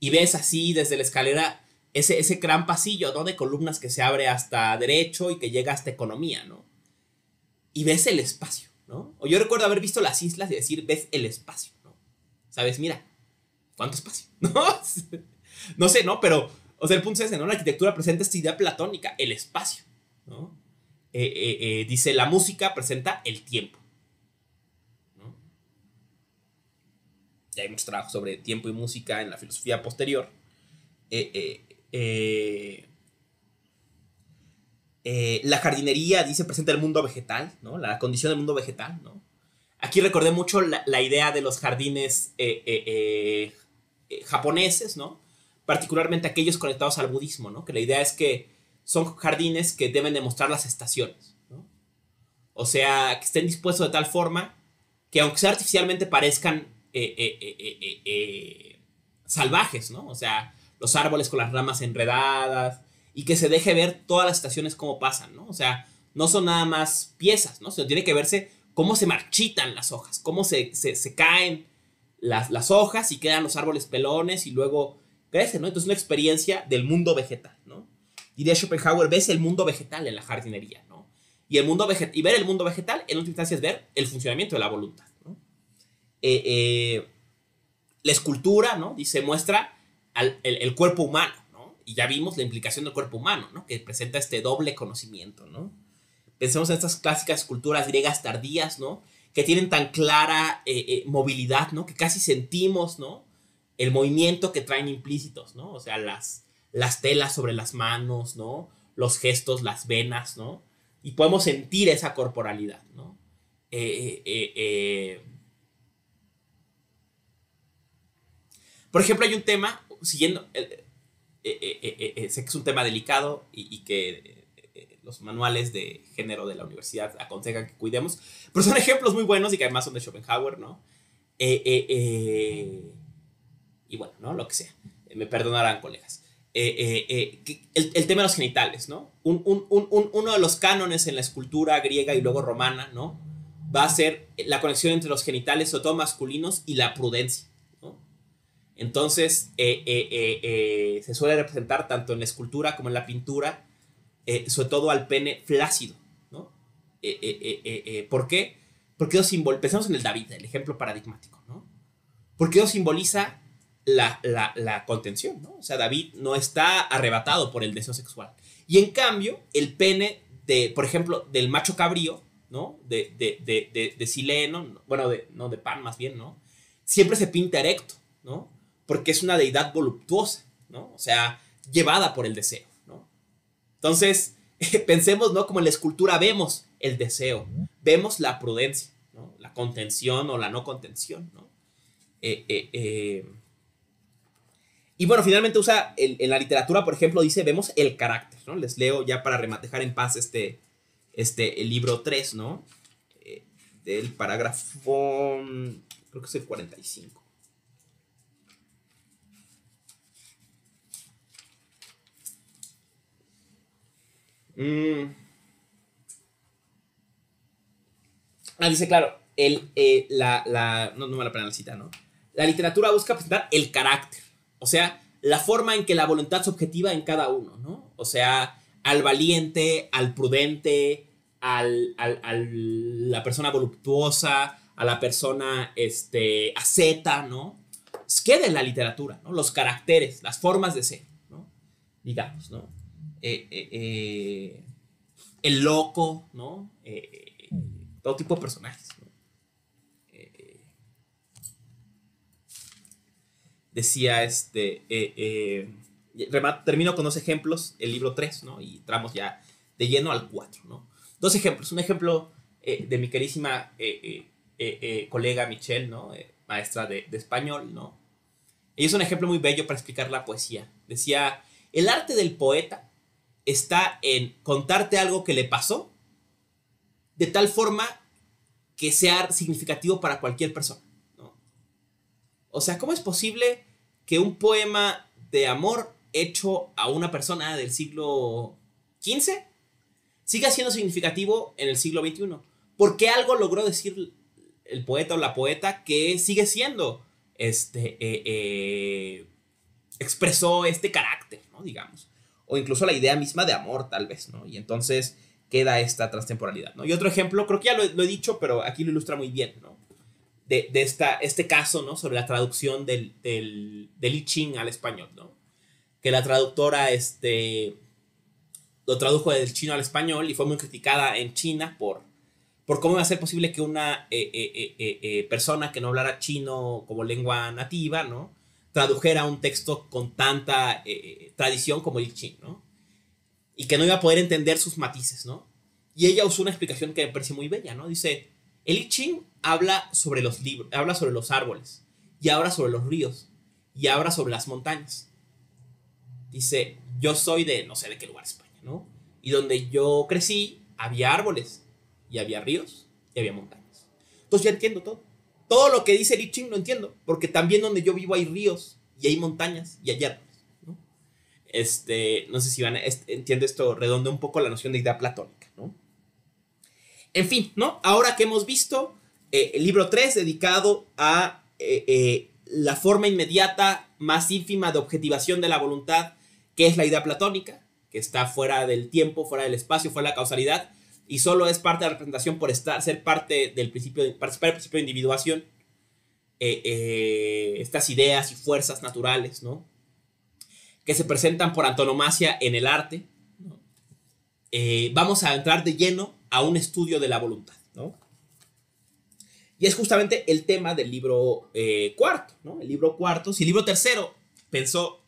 Y ves así desde la escalera ese, ese gran pasillo, ¿no? De columnas que se abre hasta derecho y que llega hasta economía, ¿no? y ves el espacio, ¿no? O yo recuerdo haber visto las islas y decir, ves el espacio, ¿no? Sabes, mira, ¿cuánto espacio? ¿No? no sé, ¿no? Pero, o sea, el punto es ese, ¿no? La arquitectura presenta esta idea platónica, el espacio, ¿no? Eh, eh, eh, dice, la música presenta el tiempo. ¿no? Ya hay mucho trabajo sobre tiempo y música en la filosofía posterior. Eh, eh, eh, la jardinería dice presenta el mundo vegetal, ¿no? La condición del mundo vegetal, ¿no? Aquí recordé mucho la, idea de los jardines eh, eh, japoneses, ¿no? Particularmente aquellos conectados al budismo, ¿no? Que la idea es que son jardines que deben demostrar las estaciones, O sea, que estén dispuestos de tal forma que aunque sea artificialmente parezcan salvajes, ¿no? O sea, los árboles con las ramas enredadas, y que se deje ver todas las estaciones como pasan, ¿no? O sea, no son nada más piezas, ¿no? Sino tiene que verse cómo se marchitan las hojas, cómo se, se, caen las, las, hojas y quedan los árboles pelones y luego crecen, ¿no? Entonces es una experiencia del mundo vegetal, ¿no? Diría Schopenhauer, ves el mundo vegetal en la jardinería, ¿no? Y, el mundo y ver el mundo vegetal en última instancia es ver el funcionamiento de la voluntad, ¿no? Eh, eh, la escultura, ¿no? Dice, muestra al, el, cuerpo humano, y ya vimos la implicación del cuerpo humano, ¿no? que presenta este doble conocimiento. ¿no? Pensemos en estas clásicas culturas griegas tardías, ¿no? que tienen tan clara eh, eh, movilidad, ¿no? que casi sentimos ¿no? el movimiento que traen implícitos, ¿no? o sea, las, las telas sobre las manos, ¿no? los gestos, las venas, ¿no? y podemos sentir esa corporalidad. ¿no? Eh, Por ejemplo, hay un tema, siguiendo, eh, eh, eh, sé que es un tema delicado y, y que los manuales de género de la universidad aconsejan que cuidemos, pero son ejemplos muy buenos y que además son de Schopenhauer, ¿no? y bueno, ¿no? Lo que sea. Me perdonarán, colegas. El, tema de los genitales, ¿no? uno de los cánones en la escultura griega y luego romana, ¿no? Va a ser la conexión entre los genitales, sobre todo masculinos, y la prudencia. Entonces, eh, eh, eh, se suele representar tanto en la escultura como en la pintura, sobre todo al pene flácido. ¿no? ¿Por qué? Porque eso simboliza, pensamos en el David, el ejemplo paradigmático, ¿no? Porque eso simboliza la, contención, ¿no? O sea, David no está arrebatado por el deseo sexual. Y en cambio, el pene de, por ejemplo, del macho cabrío, ¿no? De, Sileno, bueno, no, de pan más bien, ¿no? Siempre se pinta erecto, ¿no? porque es una deidad voluptuosa, ¿no? O sea, llevada por el deseo, ¿no? Entonces, pensemos, ¿no? Como en la escultura vemos el deseo, vemos la prudencia, ¿no? La contención o la no contención, ¿no? Eh, eh, eh. Y bueno, finalmente usa, en la literatura, por ejemplo, dice, vemos el carácter, ¿no? Les leo ya para rematejar en paz este, este el libro 3, ¿no? del parágrafo, mm, creo que es el 45. Mm. Ah, dice, claro, el, eh, la, no, no me la pena la cita, ¿no? La literatura busca presentar el carácter, o sea, la forma en que la voluntad subjetiva en cada uno, ¿no? O sea, al valiente, al prudente, al, la persona voluptuosa, a la persona este, Z, ¿no? Queda en la literatura, ¿no? Los caracteres, las formas de ser, ¿no? Digamos, ¿no? Eh, eh, eh, el loco, ¿no? todo tipo de personajes. decía este. termino con dos ejemplos, el libro 3, ¿no? Y tramos ya de lleno al 4, ¿no? Dos ejemplos. Un ejemplo de mi querísima colega Michelle, ¿no? maestra de, español, ¿no? es un ejemplo muy bello para explicar la poesía. Decía, el arte del poeta está en contarte algo que le pasó de tal forma que sea significativo para cualquier persona. ¿no? O sea, ¿cómo es posible que un poema de amor hecho a una persona del siglo XV siga siendo significativo en el siglo XXI? Porque algo logró decir el poeta o la poeta que sigue siendo, este, eh, eh, expresó este carácter, ¿no? digamos o incluso la idea misma de amor, tal vez, ¿no? Y entonces queda esta trastemporalidad, ¿no? Y otro ejemplo, creo que ya lo, he dicho, pero aquí lo ilustra muy bien, ¿no? De, esta, este caso, ¿no? Sobre la traducción del, del, I Ching al español, ¿no? Que la traductora, este, lo tradujo del chino al español y fue muy criticada en China por, por cómo iba a ser posible que una eh, eh, eh, persona que no hablara chino como lengua nativa, ¿no? tradujera un texto con tanta eh, eh, tradición como el Ching ¿no? Y que no iba a poder entender sus matices, ¿no? Y ella usó una explicación que me parece muy bella, ¿no? Dice, el I Ching habla sobre los libros, habla sobre los árboles, y habla sobre los ríos, y habla sobre las montañas. Dice, yo soy de no sé de qué lugar España, ¿no? Y donde yo crecí había árboles, y había ríos, y había montañas. Entonces ya entiendo todo todo lo que dice Ching lo entiendo, porque también donde yo vivo hay ríos y hay montañas y hay árboles. ¿no? Este, no sé si van este, entiendo esto, redonde un poco la noción de idea platónica. En fin, ¿no? ahora que hemos visto eh, el libro 3 dedicado a eh, eh, la forma inmediata más ínfima de objetivación de la voluntad, que es la idea platónica, que está fuera del tiempo, fuera del espacio, fuera de la causalidad, y solo es parte de la representación por estar, ser parte del principio, de, participar del principio de individuación, eh, eh, estas ideas y fuerzas naturales, ¿no? Que se presentan por antonomasia en el arte, eh, vamos a entrar de lleno a un estudio de la voluntad, ¿no? Y es justamente el tema del libro cuarto, ¿no? El libro cuarto, si el libro tercero pensó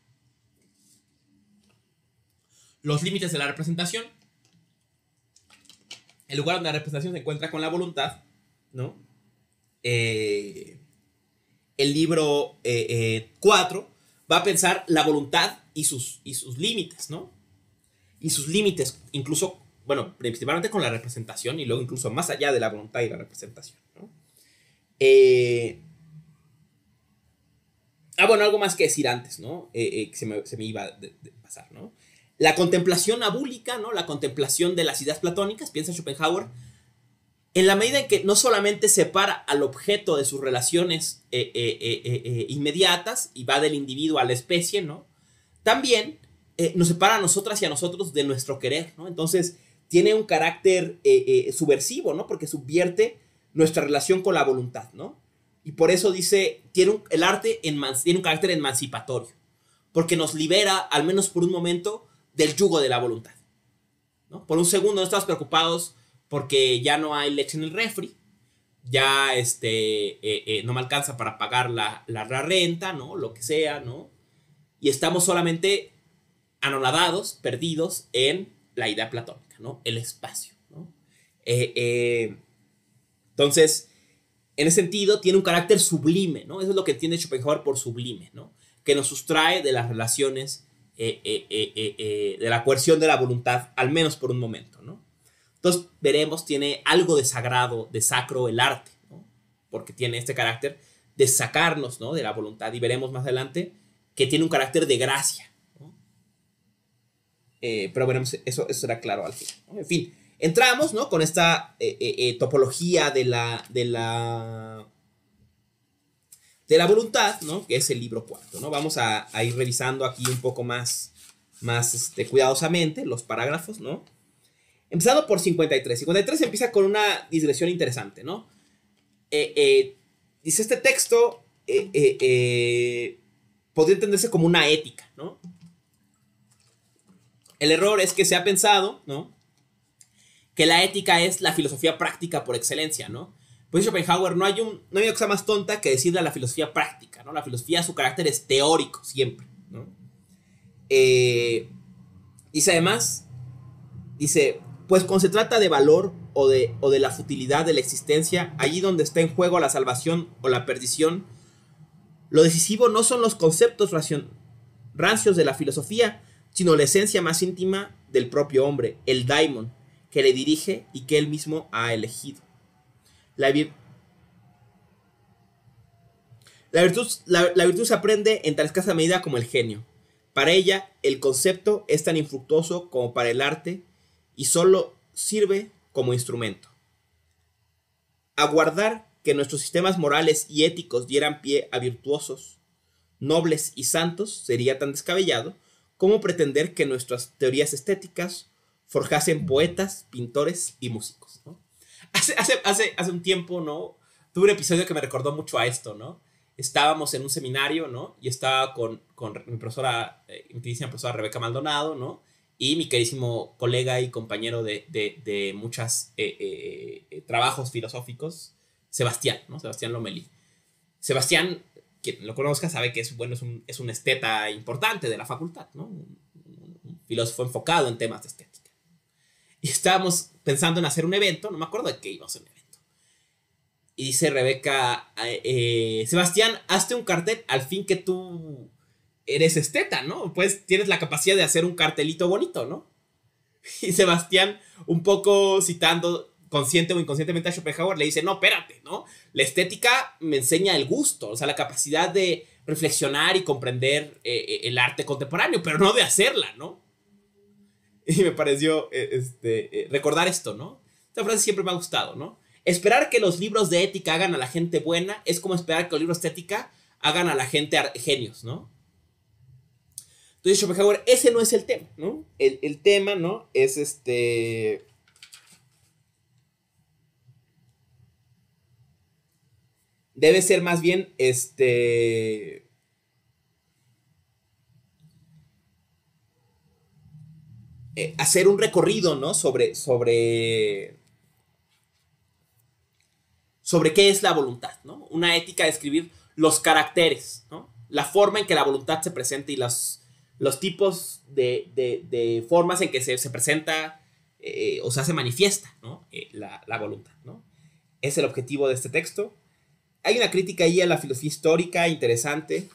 los límites de la representación, el lugar donde la representación se encuentra con la voluntad, ¿no? Eh, el libro 4 eh, eh, va a pensar la voluntad y sus, y sus límites, ¿no? Y sus límites, incluso, bueno, principalmente con la representación y luego incluso más allá de la voluntad y la representación, ¿no? ah, bueno, algo más que decir antes, ¿no? se me, se me iba a pasar, ¿no? La contemplación abúlica, ¿no? La contemplación de las ideas platónicas, piensa Schopenhauer, en la medida en que no solamente separa al objeto de sus relaciones inmediatas y va del individuo a la especie, ¿no? También nos separa a nosotras y a nosotros de nuestro querer, Entonces tiene un carácter subversivo, ¿no? Porque subvierte nuestra relación con la voluntad, ¿no? Y por eso dice, tiene el arte tiene un carácter emancipatorio, porque nos libera, al menos por un momento, del yugo de la voluntad. ¿no? Por un segundo no estamos preocupados porque ya no hay leche en el refri, ya este, eh, eh, no me alcanza para pagar la, renta, ¿no? Lo que sea, ¿no? Y estamos solamente anonadados, perdidos en la idea platónica, ¿no? El espacio, ¿no? Eh, entonces, en ese sentido, tiene un carácter sublime, ¿no? Eso es lo que entiende Schopenhauer por sublime, ¿no? Que nos sustrae de las relaciones eh, eh, eh, de la coerción de la voluntad, al menos por un momento. ¿no? Entonces veremos, tiene algo de sagrado, de sacro el arte, porque tiene este carácter de sacarnos de la voluntad y veremos más adelante que tiene un carácter de gracia. pero veremos, eso, eso será claro al final. En fin, entramos ¿no? con esta topología de la, de la de la voluntad, ¿no? Que es el libro cuarto, ¿no? Vamos a, ir revisando aquí un poco más, más este, cuidadosamente los parágrafos, ¿no? Empezando por 53. 53 empieza con una digresión interesante, ¿no? Eh, eh, dice este texto, eh, podría entenderse como una ética, ¿no? El error es que se ha pensado, ¿no? Que la ética es la filosofía práctica por excelencia, ¿no? pues Schopenhauer, no hay, un, no hay una cosa más tonta que decirle a la filosofía práctica, ¿no? La filosofía, su carácter es teórico siempre, ¿no? Eh, dice además, dice, pues cuando se trata de valor o de, o de la futilidad de la existencia, allí donde está en juego la salvación o la perdición, lo decisivo no son los conceptos rancios de la filosofía, sino la esencia más íntima del propio hombre, el daimon, que le dirige y que él mismo ha elegido. La, virtud, virtud se aprende en tan escasa medida como el genio. Para ella, el concepto es tan infructuoso como para el arte y solo sirve como instrumento. Aguardar que nuestros sistemas morales y éticos dieran pie a virtuosos, nobles y santos sería tan descabellado como pretender que nuestras teorías estéticas forjasen poetas, pintores y músicos hace, hace, hace, hace un tiempo, ¿no? Tuve un episodio que me recordó mucho a esto, ¿no? Estábamos en un seminario, ¿no? Y estaba con, con mi profesora, eh, mi queridísima profesora Rebeca Maldonado, ¿no? Y mi queridísimo colega y compañero de, de, de muchos eh, eh, trabajos filosóficos, Sebastián, ¿no? Sebastián Lomeli. Sebastián, quien lo conozca sabe que es, bueno, es, un, es un esteta importante de la facultad, ¿no? Un, un filósofo enfocado en temas de esteta. Y estábamos pensando en hacer un evento, no me acuerdo de qué íbamos a hacer un evento. Y dice Rebeca, eh, Sebastián, hazte un cartel al fin que tú eres esteta, ¿no? Pues tienes la capacidad de hacer un cartelito bonito, ¿no? Y Sebastián, un poco citando consciente o inconscientemente a Schopenhauer, le dice, no, espérate, ¿no? La estética me enseña el gusto, o sea, la capacidad de reflexionar y comprender eh, eh, el arte contemporáneo, pero no de hacerla, ¿no? y me pareció eh, este, eh, recordar esto, ¿no? Esta frase siempre me ha gustado, ¿no? Esperar que los libros de ética hagan a la gente buena es como esperar que los libros de ética hagan a la gente genios, ¿no? Entonces Schopenhauer, ese no es el tema, ¿no? El, el tema, ¿no? Es este... Debe ser más bien este Eh, hacer un recorrido, Sobre, sobre, sobre qué es la voluntad, Una ética de escribir los caracteres, La forma en que la voluntad se presenta y los, los tipos de, formas en que se, presenta eh, o se se manifiesta, eh, la, voluntad, Es el objetivo de este texto. Hay una crítica ahí a la filosofía histórica interesante.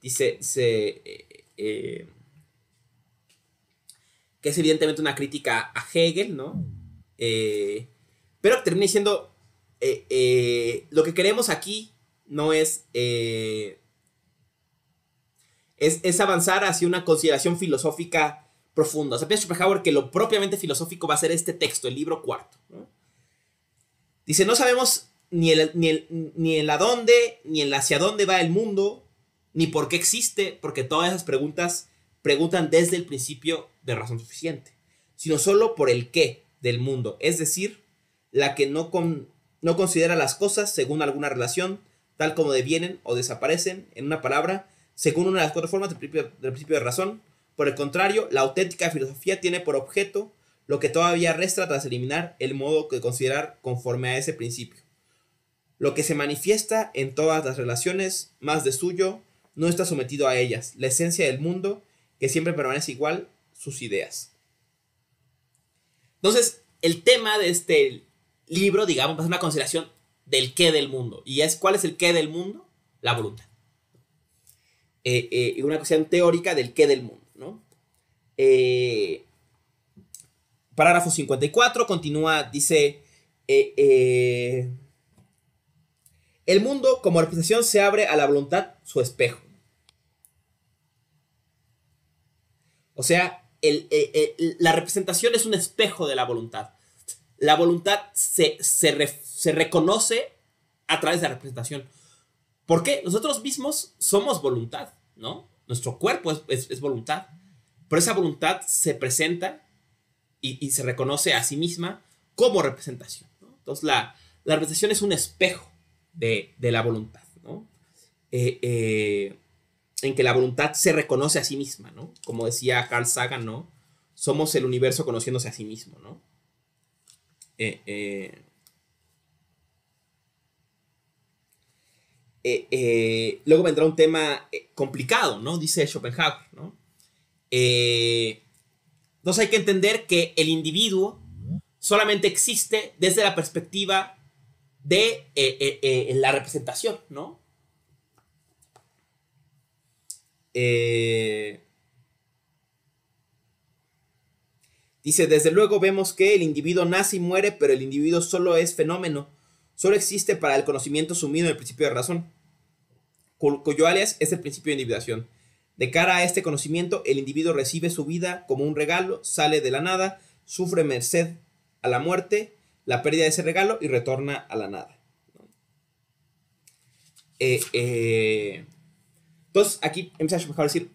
Dice, se que es evidentemente una crítica a Hegel, ¿no? Mm. Eh, pero termina diciendo, eh, eh, lo que queremos aquí no es, es, avanzar hacia una consideración filosófica profunda. O sea, Schopenhauer que lo propiamente filosófico va a ser este texto, el libro cuarto. Dice, no sabemos ni el, ni, el, ni el adónde, ni hacia dónde va el mundo, ni por qué existe, porque todas esas preguntas preguntan desde el principio de razón suficiente, sino solo por el qué del mundo, es decir, la que no, con, no considera las cosas según alguna relación, tal como devienen o desaparecen, en una palabra, según una de las cuatro formas del principio, del principio de razón. Por el contrario, la auténtica filosofía tiene por objeto lo que todavía resta tras eliminar el modo de considerar conforme a ese principio. Lo que se manifiesta en todas las relaciones, más de suyo, no está sometido a ellas. La esencia del mundo, que siempre permanece igual, sus ideas. Entonces, el tema de este libro, digamos, es una consideración del qué del mundo. ¿Y es cuál es el qué del mundo? La voluntad. Y eh, eh, una cuestión teórica del qué del mundo, eh, parágrafo 54 continúa, dice, el mundo como representación se abre a la voluntad su espejo. O sea, eh, eh, la representación es un espejo de la voluntad. La voluntad se, se, reconoce a través de la representación. ¿Por qué? Nosotros mismos somos voluntad, ¿no? Nuestro cuerpo es, voluntad. Pero esa voluntad se presenta y, se reconoce a sí misma como representación. Entonces, la, la, representación es un espejo de, la voluntad, ¿no? eh, eh en que la voluntad se reconoce a sí misma, ¿no? Como decía Carl Sagan, ¿no? Somos el universo conociéndose a sí mismo, ¿no? Eh, eh, eh, luego vendrá un tema complicado, ¿no? Dice Schopenhauer, ¿no? entonces hay que entender que el individuo solamente existe desde la perspectiva de la representación, ¿no? Eh, dice, desde luego vemos que el individuo nace y muere, pero el individuo solo es fenómeno, solo existe para el conocimiento sumido en el principio de razón, cuyo alias es el principio de individuación. De cara a este conocimiento, el individuo recibe su vida como un regalo, sale de la nada, sufre merced a la muerte, la pérdida de ese regalo y retorna a la nada. Eh, eh, entonces, aquí empieza a decir,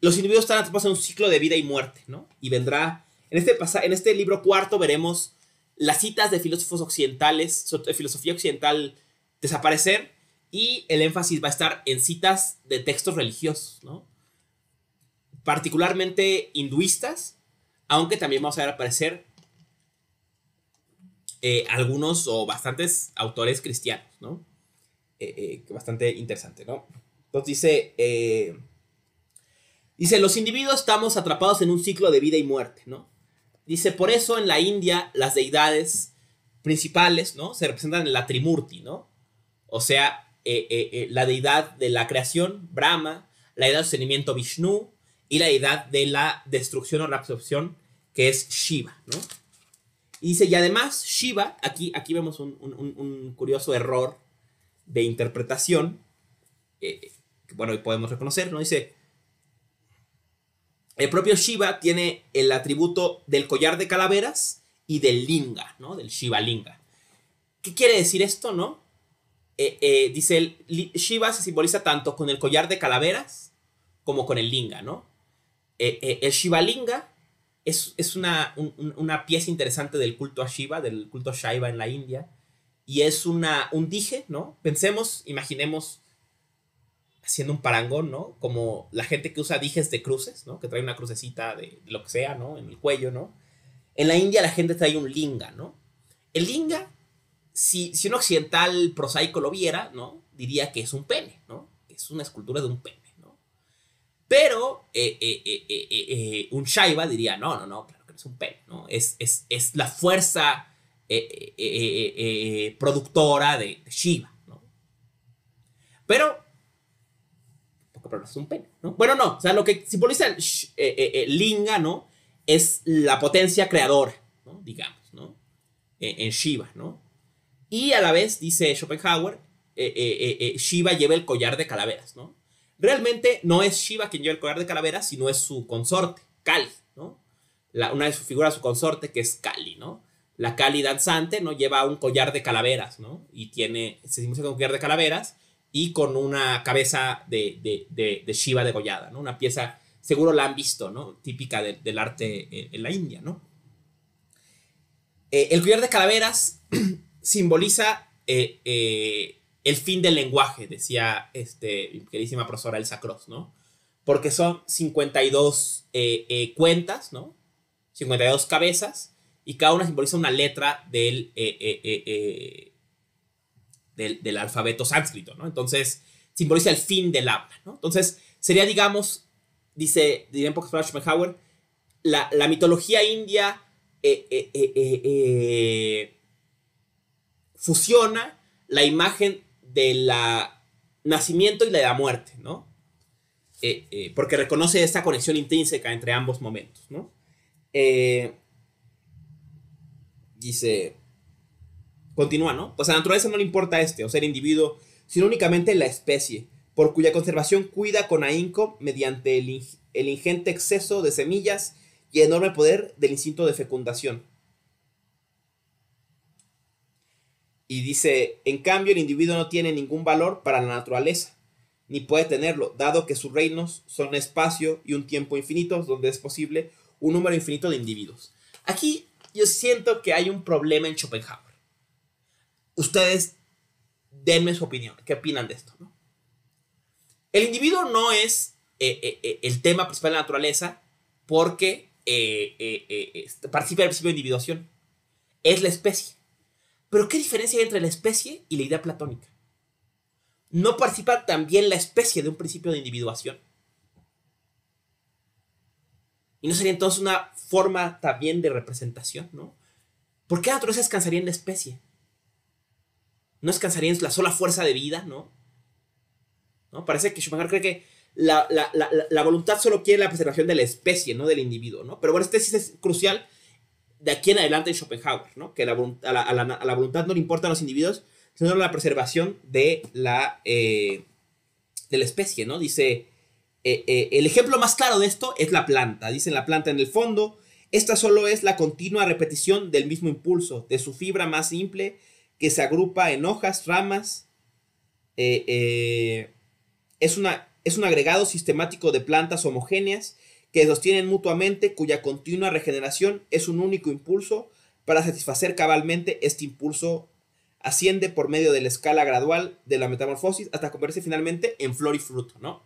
los individuos están atrapados en un ciclo de vida y muerte, ¿no? Y vendrá, en este, en este libro cuarto veremos las citas de filósofos occidentales, de filosofía occidental desaparecer y el énfasis va a estar en citas de textos religiosos, ¿no? Particularmente hinduistas, aunque también vamos a ver aparecer eh, algunos o bastantes autores cristianos, ¿no? Eh, eh, bastante interesante, ¿no? Entonces dice, eh, dice, los individuos estamos atrapados en un ciclo de vida y muerte, ¿no? Dice, por eso en la India las deidades principales, ¿no? Se representan en la Trimurti, ¿no? O sea, eh, eh, la deidad de la creación, Brahma, la deidad del sostenimiento, Vishnu, y la deidad de la destrucción o la absorción, que es Shiva, ¿no? Y dice, y además Shiva, aquí, aquí vemos un, curioso error de interpretación, eh, bueno, podemos reconocer, ¿no? Dice, el propio Shiva tiene el atributo del collar de calaveras y del linga, ¿no? Del Shiva linga. ¿Qué quiere decir esto, no? Eh, eh, dice, el, Shiva se simboliza tanto con el collar de calaveras como con el linga, ¿no? Eh, el Shiva linga es, es una, una, pieza interesante del culto a Shiva, del culto a Shiva en la India, y es una, un dije, ¿no? Pensemos, imaginemos haciendo un parangón, ¿no? Como la gente que usa dijes de cruces, ¿no? Que trae una crucecita de, lo que sea, ¿no? En el cuello, ¿no? En la India la gente trae un linga, ¿no? El linga, si, un occidental prosaico lo viera, ¿no? Diría que es un pene, ¿no? Es una escultura de un pene, ¿no? Pero eh, eh, eh, un Shaiva diría, no, no, no, claro que no es un pene, ¿no? Es, la fuerza productora de Shiva, ¿no? Pero pero es un pene, ¿no? Bueno, no, o sea, lo que simboliza el, eh, eh, eh, linga, ¿no? Es la potencia creadora, ¿no? Digamos, ¿no? E, en Shiva, ¿no? Y a la vez, dice Schopenhauer, Shiva lleva el collar de calaveras, ¿no? Realmente no es Shiva quien lleva el collar de calaveras, sino es su consorte, Kali, ¿no? La, una de sus figuras, su consorte, que es Kali, ¿no? La Kali danzante, ¿no? Lleva un collar de calaveras, ¿no? Y tiene, se simboliza un collar de calaveras, y con una cabeza de, de, de, Shiva degollada, ¿no? Una pieza, seguro la han visto, ¿no? Típica del arte en la India, ¿no? Eh, el collar de calaveras simboliza eh, eh, el fin del lenguaje, decía este, mi queridísima profesora Elsa Cross, ¿no? Porque son 52 cuentas, ¿no? 52 cabezas, y cada una simboliza una letra del del, alfabeto sánscrito, ¿no? Entonces, simboliza el fin del habla, ¿no? Entonces, sería, digamos, dice, diría en pocas la, mitología india eh, eh, eh, fusiona la imagen del nacimiento y la de la muerte, ¿no? porque reconoce esta conexión intrínseca entre ambos momentos, ¿no? dice, Continúa, ¿no? Pues a la naturaleza no le importa este, o ser individuo, sino únicamente la especie, por cuya conservación cuida con ahínco mediante el, ingente exceso de semillas y el enorme poder del instinto de fecundación. Y dice, en cambio el individuo no tiene ningún valor para la naturaleza, ni puede tenerlo, dado que sus reinos son espacio y un tiempo infinitos donde es posible un número infinito de individuos. Aquí yo siento que hay un problema en Schopenhauer ustedes denme su opinión, qué opinan de esto. El individuo no es eh, eh, eh, el tema principal de la naturaleza porque este, participa del principio de individuación. Es la especie. Pero ¿qué diferencia hay entre la especie y la idea platónica? ¿No participa también la especie de un principio de individuación? ¿Y no sería entonces una forma también de representación? ¿no? ¿Por qué la naturaleza descansaría en la especie? no descansaría en la sola fuerza de vida, ¿no? ¿No? Parece que Schopenhauer cree que la, la, voluntad solo quiere la preservación de la especie, no del individuo, ¿no? Pero bueno, esta tesis es crucial de aquí en adelante en Schopenhauer, ¿no? Que a, la, voluntad no le importan los individuos, sino la preservación de la, eh, de la especie, ¿no? Dice, eh, eh, el ejemplo más claro de esto es la planta. Dicen la planta en el fondo, esta solo es la continua repetición del mismo impulso, de su fibra más simple que se agrupa en hojas, ramas. Eh, eh, es, una, es un agregado sistemático de plantas homogéneas que sostienen mutuamente, cuya continua regeneración es un único impulso. Para satisfacer cabalmente este impulso, asciende por medio de la escala gradual de la metamorfosis hasta convertirse finalmente en flor y fruto, ¿no?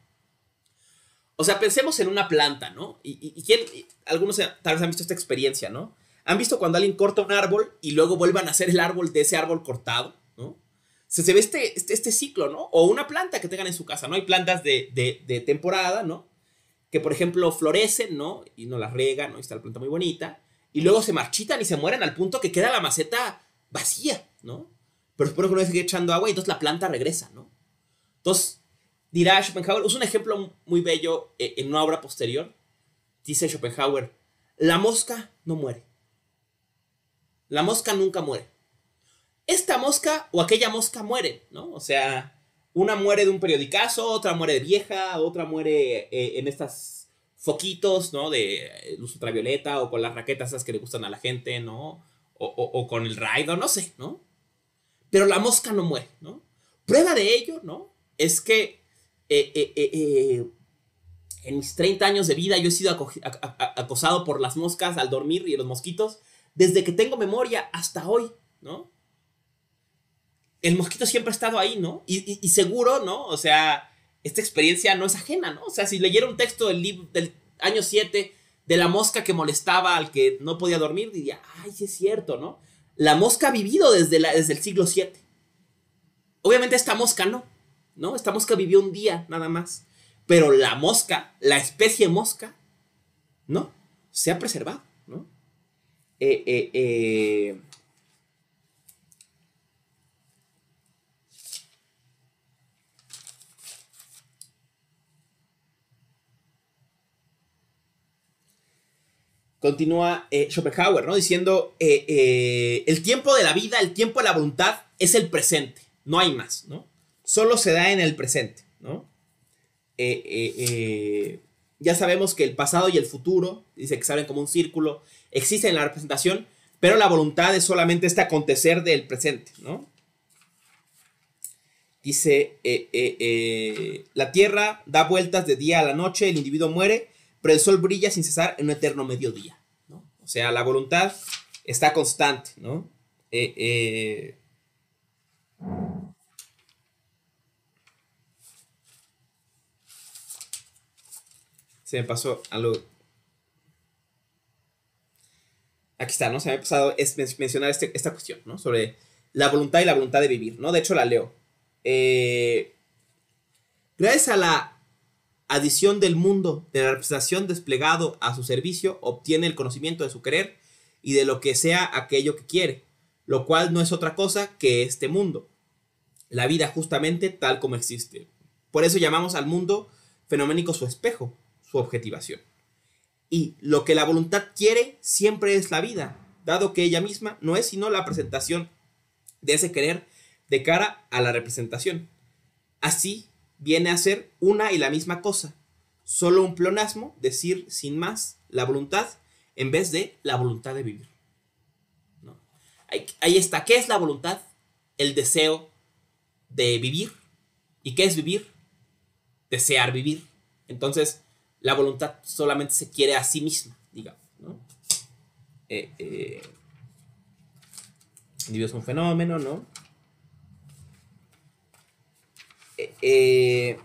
O sea, pensemos en una planta, ¿no? Y, ¿quién, algunos eh, tal vez han visto esta experiencia, ¿no? ¿Han visto cuando alguien corta un árbol y luego vuelvan a hacer el árbol de ese árbol cortado? ¿no? Se, ve este, este, este, ciclo, ¿no? O una planta que tengan en su casa, ¿no? Hay plantas de, de, temporada, ¿no? Que, por ejemplo, florecen, ¿no? Y no las regan, ¿no? Y está la planta muy bonita. Y luego se marchitan y se mueren al punto que queda la maceta vacía, ¿no? Pero supongo que sigue echando agua y entonces la planta regresa, ¿no? Entonces, dirá Schopenhauer, usa un ejemplo muy bello eh, en una obra posterior. Dice Schopenhauer, la mosca no muere. La mosca nunca muere. Esta mosca o aquella mosca muere, ¿no? O sea, una muere de un periodicazo, otra muere de vieja, otra muere eh, en estas foquitos, ¿no? De eh, luz ultravioleta o con las raquetas esas que le gustan a la gente, ¿no? O, con el raido, no sé, ¿no? Pero la mosca no muere, ¿no? Prueba de ello, ¿no? Es que eh, en mis 30 años de vida yo he sido acosado por las moscas al dormir y los mosquitos desde que tengo memoria hasta hoy, ¿no? El mosquito siempre ha estado ahí, ¿no? Y, seguro, ¿no? O sea, esta experiencia no es ajena, ¿no? O sea, si leyera un texto del, del año 7 de la mosca que molestaba al que no podía dormir, diría, ay, sí es cierto, ¿no? La mosca ha vivido desde, desde el siglo 7. Obviamente esta mosca no, ¿no? Esta mosca vivió un día nada más. Pero la mosca, la especie mosca, ¿no? Se ha preservado. Eh, eh, eh, continúa Schopenhauer, ¿no? Diciendo, el tiempo de la vida, el tiempo de la voluntad es el presente, no hay más, ¿no? Solo se da en el presente, ¿no? ya sabemos que el pasado y el futuro, dice que salen como un círculo, existe en la representación, pero la voluntad es solamente este acontecer del presente, ¿no? Dice, eh, eh, eh, la tierra da vueltas de día a la noche, el individuo muere, pero el sol brilla sin cesar en un eterno mediodía. ¿no? O sea, la voluntad está constante, ¿no? Se me pasó algo aquí está, ¿no? Se me ha pasado mencionar este, esta cuestión, ¿no? Sobre la voluntad y la voluntad de vivir, ¿no? De hecho, la leo. Eh, gracias a la adición del mundo, de la representación desplegado a su servicio, obtiene el conocimiento de su querer y de lo que sea aquello que quiere, lo cual no es otra cosa que este mundo, la vida justamente tal como existe. Por eso llamamos al mundo fenoménico su espejo, su objetivación. Y lo que la voluntad quiere siempre es la vida, dado que ella misma no es sino la presentación de ese querer de cara a la representación. Así viene a ser una y la misma cosa, solo un plonasmo decir sin más la voluntad en vez de la voluntad de vivir. ¿No? Ahí, ahí está, ¿qué es la voluntad? El deseo de vivir. ¿Y qué es vivir? Desear vivir. Entonces, la voluntad solamente se quiere a sí misma, digamos. ¿no? Eh, eh es un fenómeno, ¿no? Eh, eh,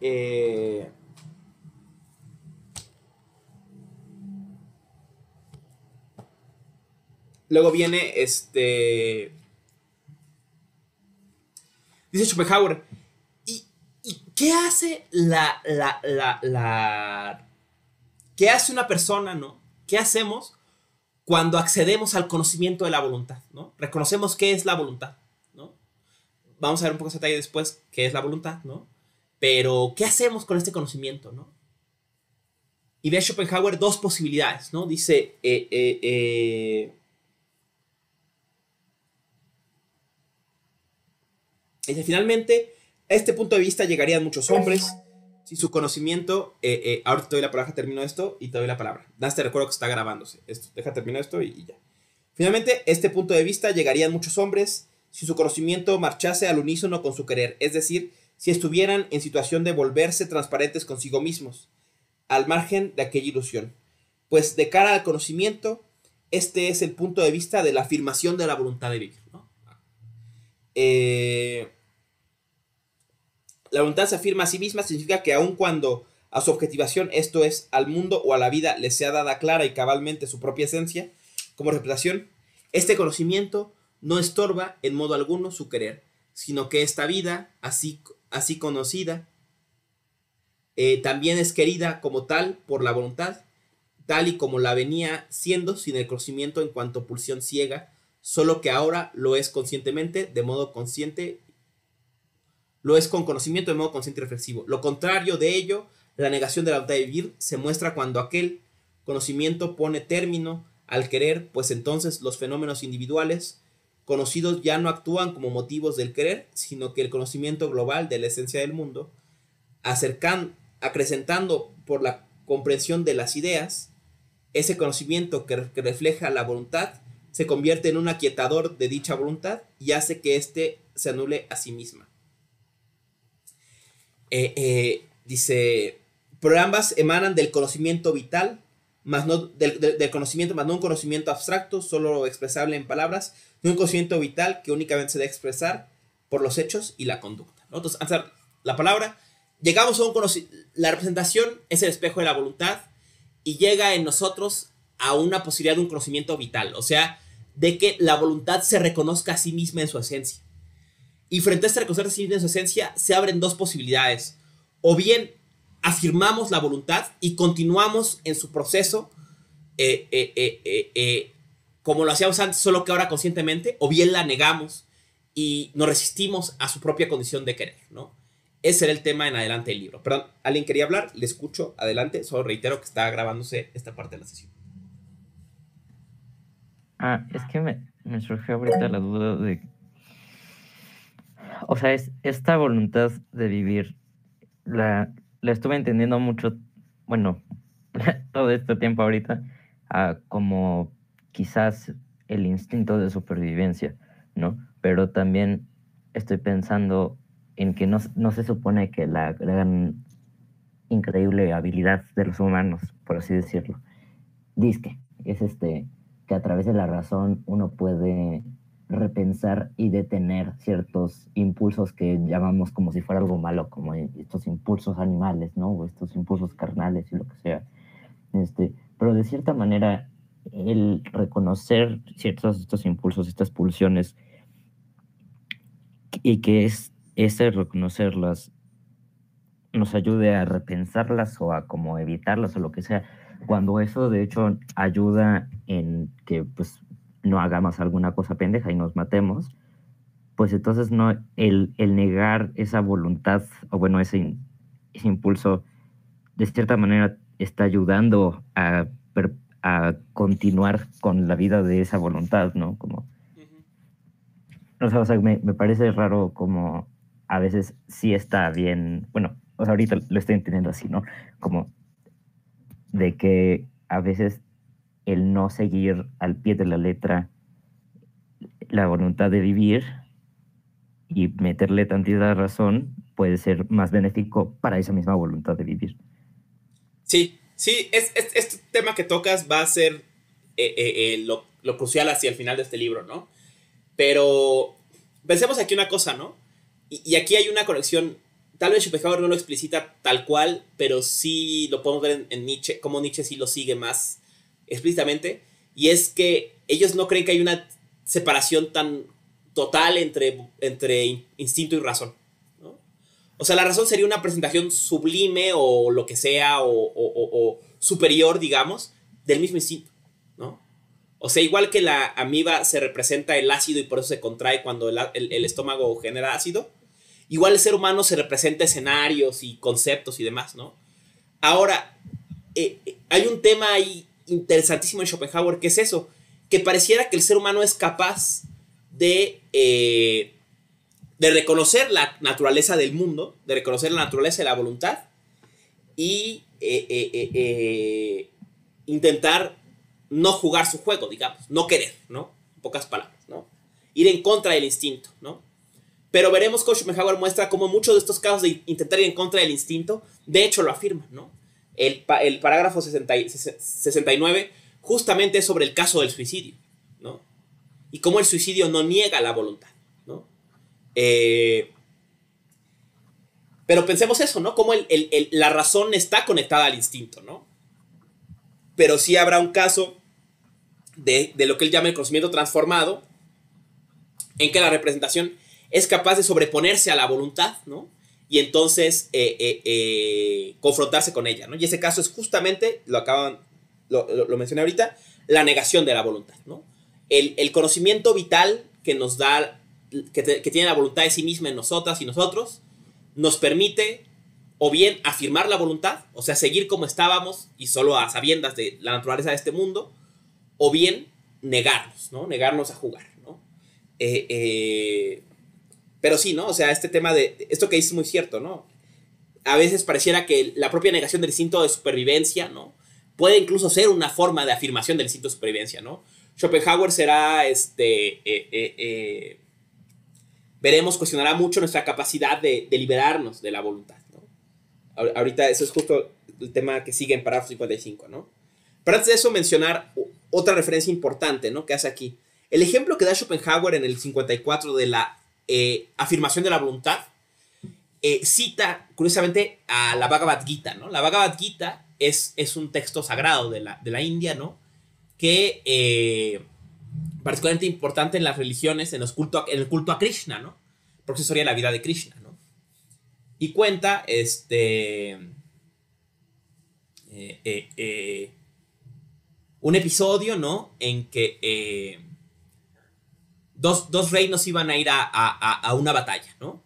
eh Luego viene este dice Schopenhauer. ¿Y, qué hace la, hace una persona, no? ¿Qué hacemos cuando accedemos al conocimiento de la voluntad, ¿no? Reconocemos qué es la voluntad, ¿no? Vamos a ver un poco ese detalle después, qué es la voluntad, ¿no? Pero, ¿qué hacemos con este conocimiento, no? Y ve Schopenhauer dos posibilidades, ¿no? Dice, eh, eh, eh, finalmente, a este punto de vista llegarían muchos hombres si su conocimiento... Eh, eh ahorita te doy la palabra, termino esto y te doy la palabra. recuerdo que está grabándose. Esto, deja, terminar esto y, ya. Finalmente, este punto de vista llegarían muchos hombres si su conocimiento marchase al unísono con su querer, es decir, si estuvieran en situación de volverse transparentes consigo mismos, al margen de aquella ilusión. Pues de cara al conocimiento, este es el punto de vista de la afirmación de la voluntad de vivir. Eh, la voluntad se afirma a sí misma significa que aun cuando a su objetivación, esto es, al mundo o a la vida, le sea dada clara y cabalmente su propia esencia, como representación, este conocimiento no estorba en modo alguno su querer, sino que esta vida, así, así conocida, eh, también es querida como tal por la voluntad, tal y como la venía siendo sin el conocimiento en cuanto pulsión ciega, solo que ahora lo es conscientemente, de modo consciente lo es con conocimiento de modo consciente y reflexivo. Lo contrario de ello, la negación de la voluntad de vivir, se muestra cuando aquel conocimiento pone término al querer, pues entonces los fenómenos individuales conocidos ya no actúan como motivos del querer, sino que el conocimiento global de la esencia del mundo, acercan, acrecentando por la comprensión de las ideas, ese conocimiento que refleja la voluntad, se convierte en un aquietador de dicha voluntad y hace que éste se anule a sí misma. Eh, eh, dice, pero ambas emanan del conocimiento vital, más no del, conocimiento, más no un conocimiento abstracto, solo expresable en palabras, No un conocimiento vital que únicamente se debe expresar por los hechos y la conducta. ¿no? Entonces, la palabra, llegamos a un conocimiento, la representación es el espejo de la voluntad y llega en nosotros a una posibilidad de un conocimiento vital, o sea, de que la voluntad se reconozca a sí misma en su esencia. Y frente a este reconocimiento de su esencia, se abren dos posibilidades. O bien afirmamos la voluntad y continuamos en su proceso eh, eh, eh, como lo hacíamos antes, solo que ahora conscientemente, o bien la negamos y nos resistimos a su propia condición de querer, ¿no? Ese era el tema en adelante del libro. Perdón, alguien quería hablar, le escucho, adelante, solo reitero que está grabándose esta parte de la sesión. Ah, es que me, me surgió ahorita la duda de o sea, es, esta voluntad de vivir, la, la estuve entendiendo mucho, bueno, todo este tiempo ahorita, como quizás el instinto de supervivencia, ¿no? Pero también estoy pensando en que no, se supone que la gran increíble habilidad de los humanos, por así decirlo, que es este, que a través de la razón uno puede repensar y detener ciertos impulsos que llamamos como si fuera algo malo, como estos impulsos animales, ¿no? estos impulsos carnales y lo que sea. Este, pero de cierta manera, el reconocer ciertos estos impulsos, estas pulsiones, y que es ese reconocerlas nos ayude a repensarlas o a como evitarlas o lo que sea, cuando eso de hecho ayuda en que pues no hagamos alguna cosa pendeja y nos matemos, pues entonces no, el, negar esa voluntad o bueno, ese, impulso, de cierta manera está ayudando a, continuar con la vida de esa voluntad, ¿no? Como, no o sea, me, me parece raro como a veces sí está bien, bueno, o sea, ahorita lo estoy entendiendo así, ¿no? Como de que a veces el no seguir al pie de la letra la voluntad de vivir y meterle de razón puede ser más benéfico para esa misma voluntad de vivir. Sí, sí, es, este tema que tocas va a ser eh, eh, eh, lo, crucial hacia el final de este libro, ¿no? Pero pensemos aquí una cosa, ¿no? Y, aquí hay una conexión, tal vez Schopenhauer no lo explicita tal cual, pero sí lo podemos ver en, en Nietzsche, cómo Nietzsche sí lo sigue más explícitamente, y es que ellos no creen que hay una separación tan total entre, entre instinto y razón. O sea, la razón sería una presentación sublime o lo que sea, o, superior, digamos, del mismo instinto. ¿no? O sea, igual que la amiba se representa el ácido y por eso se contrae cuando el, estómago genera ácido, igual el ser humano se representa escenarios y conceptos y demás, ¿no? Ahora, eh, eh, hay un tema ahí interesantísimo en Schopenhauer, que es eso, que pareciera que el ser humano es capaz de, eh, de reconocer la naturaleza del mundo, de reconocer la naturaleza de la voluntad y eh, eh, intentar no jugar su juego, digamos, no querer, ¿no? En pocas palabras, ¿no? Ir en contra del instinto, ¿no? Pero veremos cómo Schopenhauer muestra cómo muchos de estos casos de intentar ir en contra del instinto, de hecho lo afirman, ¿no? El, parágrafo 69 justamente es sobre el caso del suicidio, ¿no? Y cómo el suicidio no niega la voluntad, ¿no? Eh, pero pensemos eso, ¿no? Cómo la razón está conectada al instinto, ¿no? Pero sí habrá un caso de lo que él llama el conocimiento transformado, en que la representación es capaz de sobreponerse a la voluntad, ¿no? y entonces eh, eh, eh, confrontarse con ella, ¿no? Y ese caso es justamente, lo acaban, lo, lo, mencioné ahorita, la negación de la voluntad, ¿no? El, conocimiento vital que nos da, que, que, tiene la voluntad de sí misma en nosotras y nosotros, nos permite o bien afirmar la voluntad, o sea, seguir como estábamos y solo a sabiendas de la naturaleza de este mundo, o bien negarnos, ¿no? Negarnos a jugar, ¿no? Pero sí, ¿no? O sea, este tema de, esto que dices es muy cierto, ¿no? A veces pareciera que la propia negación del instinto de supervivencia, ¿no? Puede incluso ser una forma de afirmación del instinto de supervivencia, ¿no? Schopenhauer será, este, eh, eh, eh, veremos, cuestionará mucho nuestra capacidad de, de liberarnos de la voluntad, ¿no? Ahorita, eso es justo el tema que sigue en parágrafo 55, ¿no? Pero antes de eso, mencionar otra referencia importante, ¿no? Que hace aquí. El ejemplo que da Schopenhauer en el 54 de la eh, afirmación de la voluntad, eh, cita curiosamente a la Bhagavad Gita, ¿no? La Bhagavad Gita es, es un texto sagrado de la, de la India, ¿no? Que es eh, particularmente importante en las religiones, en, culto, en el culto a Krishna, ¿no? Porque sería la vida de Krishna, ¿no? Y cuenta, este... un episodio, ¿no? En que dos, reinos iban a ir a, una batalla, ¿no?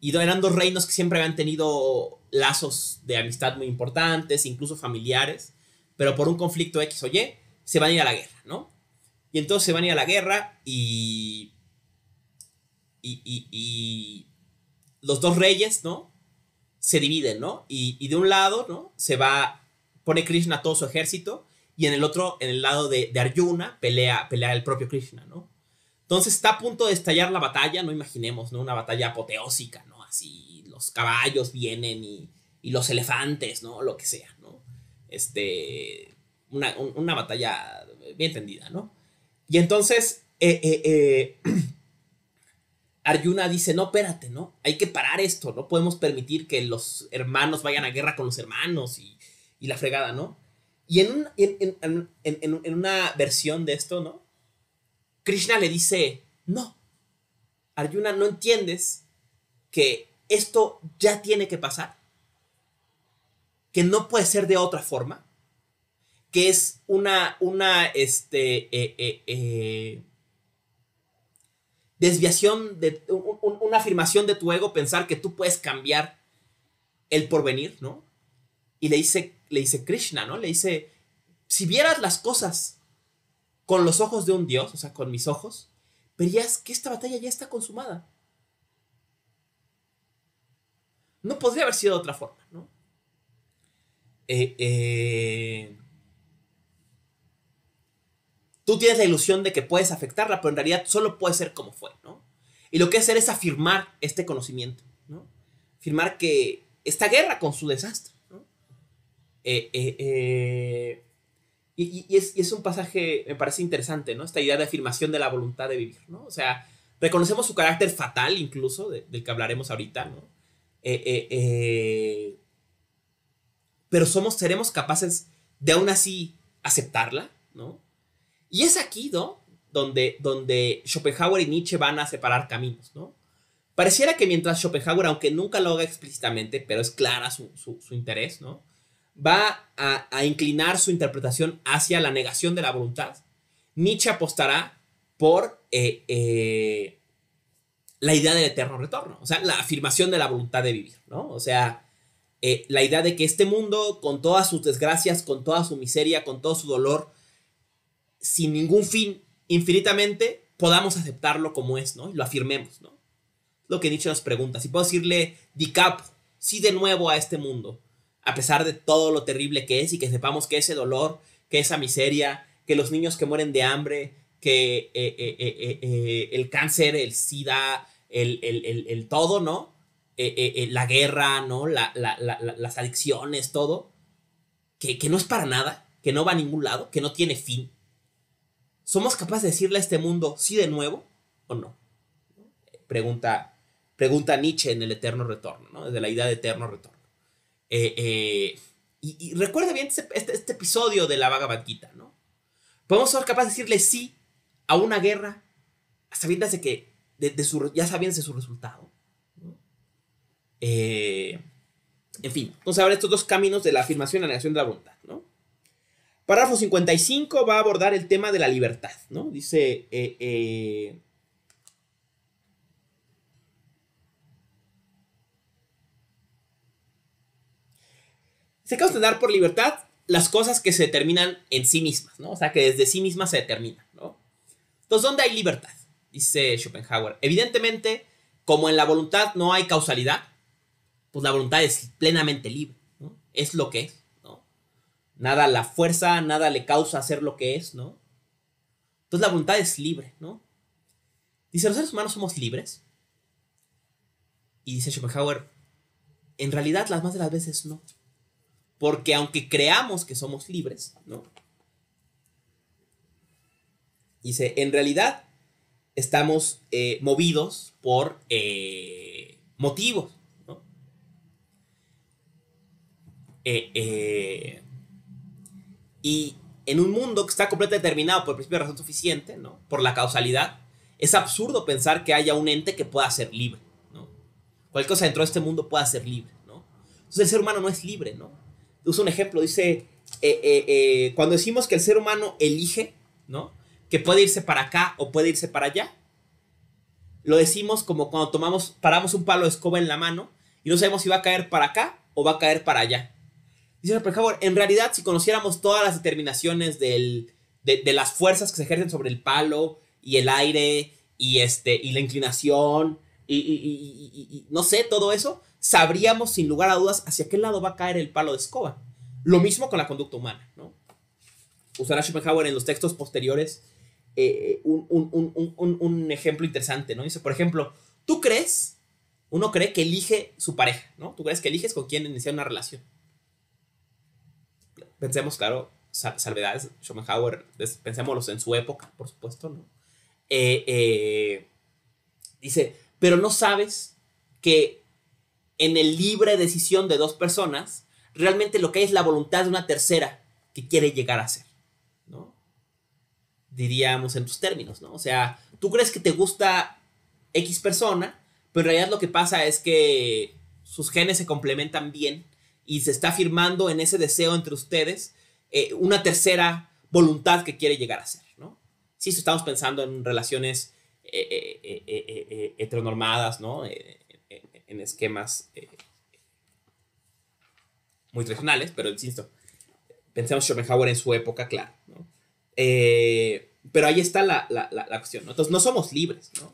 Y eran dos reinos que siempre habían tenido lazos de amistad muy importantes, incluso familiares, pero por un conflicto X o Y se van a ir a la guerra, ¿no? Y entonces se van a ir a la guerra y... Y, los dos reyes, ¿no? Se dividen, ¿no? Y, de un lado, ¿no? Se va, pone Krishna todo su ejército, y en el otro, en el lado de, de Arjuna, pelea, pelea el propio Krishna, ¿no? Entonces está a punto de estallar la batalla, no imaginemos, ¿no? Una batalla apoteósica, ¿no? Así los caballos vienen y, los elefantes, ¿no? Lo que sea, ¿no? Este, una, batalla bien entendida, ¿no? Y entonces, eh, eh, eh Arjuna dice, no, espérate, ¿no? Hay que parar esto, no podemos permitir que los hermanos vayan a guerra con los hermanos y, la fregada, ¿no? Y en, en, una versión de esto, ¿no? Krishna le dice, no, Arjuna, ¿no entiendes que esto ya tiene que pasar? ¿Que no puede ser de otra forma? ¿Que es una, una, este, eh, eh, eh, desviación, de, una afirmación de tu ego pensar que tú puedes cambiar el porvenir, ¿no? Y le dice, le dice Krishna, ¿no? Le dice, si vieras las cosas con los ojos de un dios, o sea, con mis ojos, verías que esta batalla ya está consumada. No podría haber sido de otra forma, ¿no? Eh, eh, tú tienes la ilusión de que puedes afectarla, pero en realidad solo puede ser como fue, ¿no? Y lo que hacer es afirmar este conocimiento, ¿no? Afirmar que esta guerra con su desastre, ¿no? Eh, eh y, es, un pasaje, me parece interesante, ¿no? Esta idea de afirmación de la voluntad de vivir, ¿no? O sea, reconocemos su carácter fatal incluso, del que hablaremos ahorita, ¿no? Eh, eh, eh, pero somos, seremos capaces de aún así aceptarla, ¿no? Y es aquí, ¿no? Donde, donde Schopenhauer y Nietzsche van a separar caminos, ¿no? Pareciera que mientras Schopenhauer, aunque nunca lo haga explícitamente, pero es clara su interés, ¿no? va a, inclinar su interpretación hacia la negación de la voluntad, Nietzsche apostará por eh, eh, la idea del eterno retorno, o sea, la afirmación de la voluntad de vivir, ¿no? O sea, eh, la idea de que este mundo, con todas sus desgracias, con toda su miseria, con todo su dolor, sin ningún fin, infinitamente, podamos aceptarlo como es, ¿no? Y lo afirmemos, ¿no? Lo que Nietzsche nos pregunta, si puedo decirle, di capo, sí de nuevo a este mundo, a pesar de todo lo terrible que es y que sepamos que ese dolor, que esa miseria, que los niños que mueren de hambre, que eh, eh, eh, el cáncer, el SIDA, el, todo, ¿no? la guerra, ¿no? las adicciones, todo, que, que no es para nada, que no va a ningún lado, que no tiene fin. ¿Somos capaces de decirle a este mundo sí de nuevo o no? Pregunta, pregunta Nietzsche en el eterno retorno, ¿no? Desde la idea de eterno retorno. Eh, eh, y, recuerda bien este, este, este, episodio de la Vaga banquita, ¿no? Podemos ser capaces de decirle sí a una guerra sabiéndose de que de, su, ya su resultado. Eh, en fin, vamos a ver estos dos caminos de la afirmación y la negación de la voluntad, ¿no? Párrafo 55 va a abordar el tema de la libertad, ¿no? Dice, se dar por libertad las cosas que se determinan en sí mismas, ¿no? O sea, que desde sí mismas se determinan, ¿no? Entonces, ¿dónde hay libertad? Dice Schopenhauer. Evidentemente, como en la voluntad no hay causalidad, pues la voluntad es plenamente libre, ¿no? Es lo que es, ¿no? Nada la fuerza, nada le causa hacer lo que es, ¿no? Entonces la voluntad es libre, ¿no? Dice, los seres humanos somos libres. Y dice Schopenhauer, en realidad las más de las veces no. Porque aunque creamos que somos libres, ¿no? Dice, en realidad estamos eh, movidos por eh, motivos, ¿no? Eh, y en un mundo que está completamente determinado por el principio de razón suficiente, ¿no? Por la causalidad, es absurdo pensar que haya un ente que pueda ser libre, ¿no? Cualquier cosa dentro de este mundo pueda ser libre, ¿no? Entonces el ser humano no es libre, ¿no? usa un ejemplo, dice, eh, eh, eh, cuando decimos que el ser humano elige, ¿no? Que puede irse para acá o puede irse para allá, lo decimos como cuando tomamos, paramos un palo de escoba en la mano y no sabemos si va a caer para acá o va a caer para allá. Dice, por favor, en realidad si conociéramos todas las determinaciones de, las fuerzas que se ejercen sobre el palo y el aire y, este, y la inclinación y no sé, todo eso, sabríamos sin lugar a dudas hacia qué lado va a caer el palo de escoba. Lo mismo con la conducta humana, ¿no? Usará Schopenhauer en los textos posteriores eh, un, ejemplo interesante, ¿no? Dice, por ejemplo, tú crees, uno cree que elige su pareja, ¿no? Tú crees que eliges con quién iniciar una relación. Pensemos, claro, salvedades, Schopenhauer, pensémoslos en su época, por supuesto, ¿no? Eh, eh, dice, pero no sabes que en el libre decisión de dos personas, realmente lo que hay es la voluntad de una tercera que quiere llegar a ser, ¿no? Diríamos en tus términos, ¿no? O sea, tú crees que te gusta X persona, pero en realidad lo que pasa es que sus genes se complementan bien y se está firmando en ese deseo entre ustedes eh, una tercera voluntad que quiere llegar a ser, ¿no? Si estamos pensando en relaciones eh, eh, heteronormadas, ¿no? esquemas eh, muy tradicionales, pero insisto, pensemos Schopenhauer en su época, claro, ¿no? Eh, pero ahí está la, la, la, cuestión, ¿no? Entonces, no somos libres, ¿no?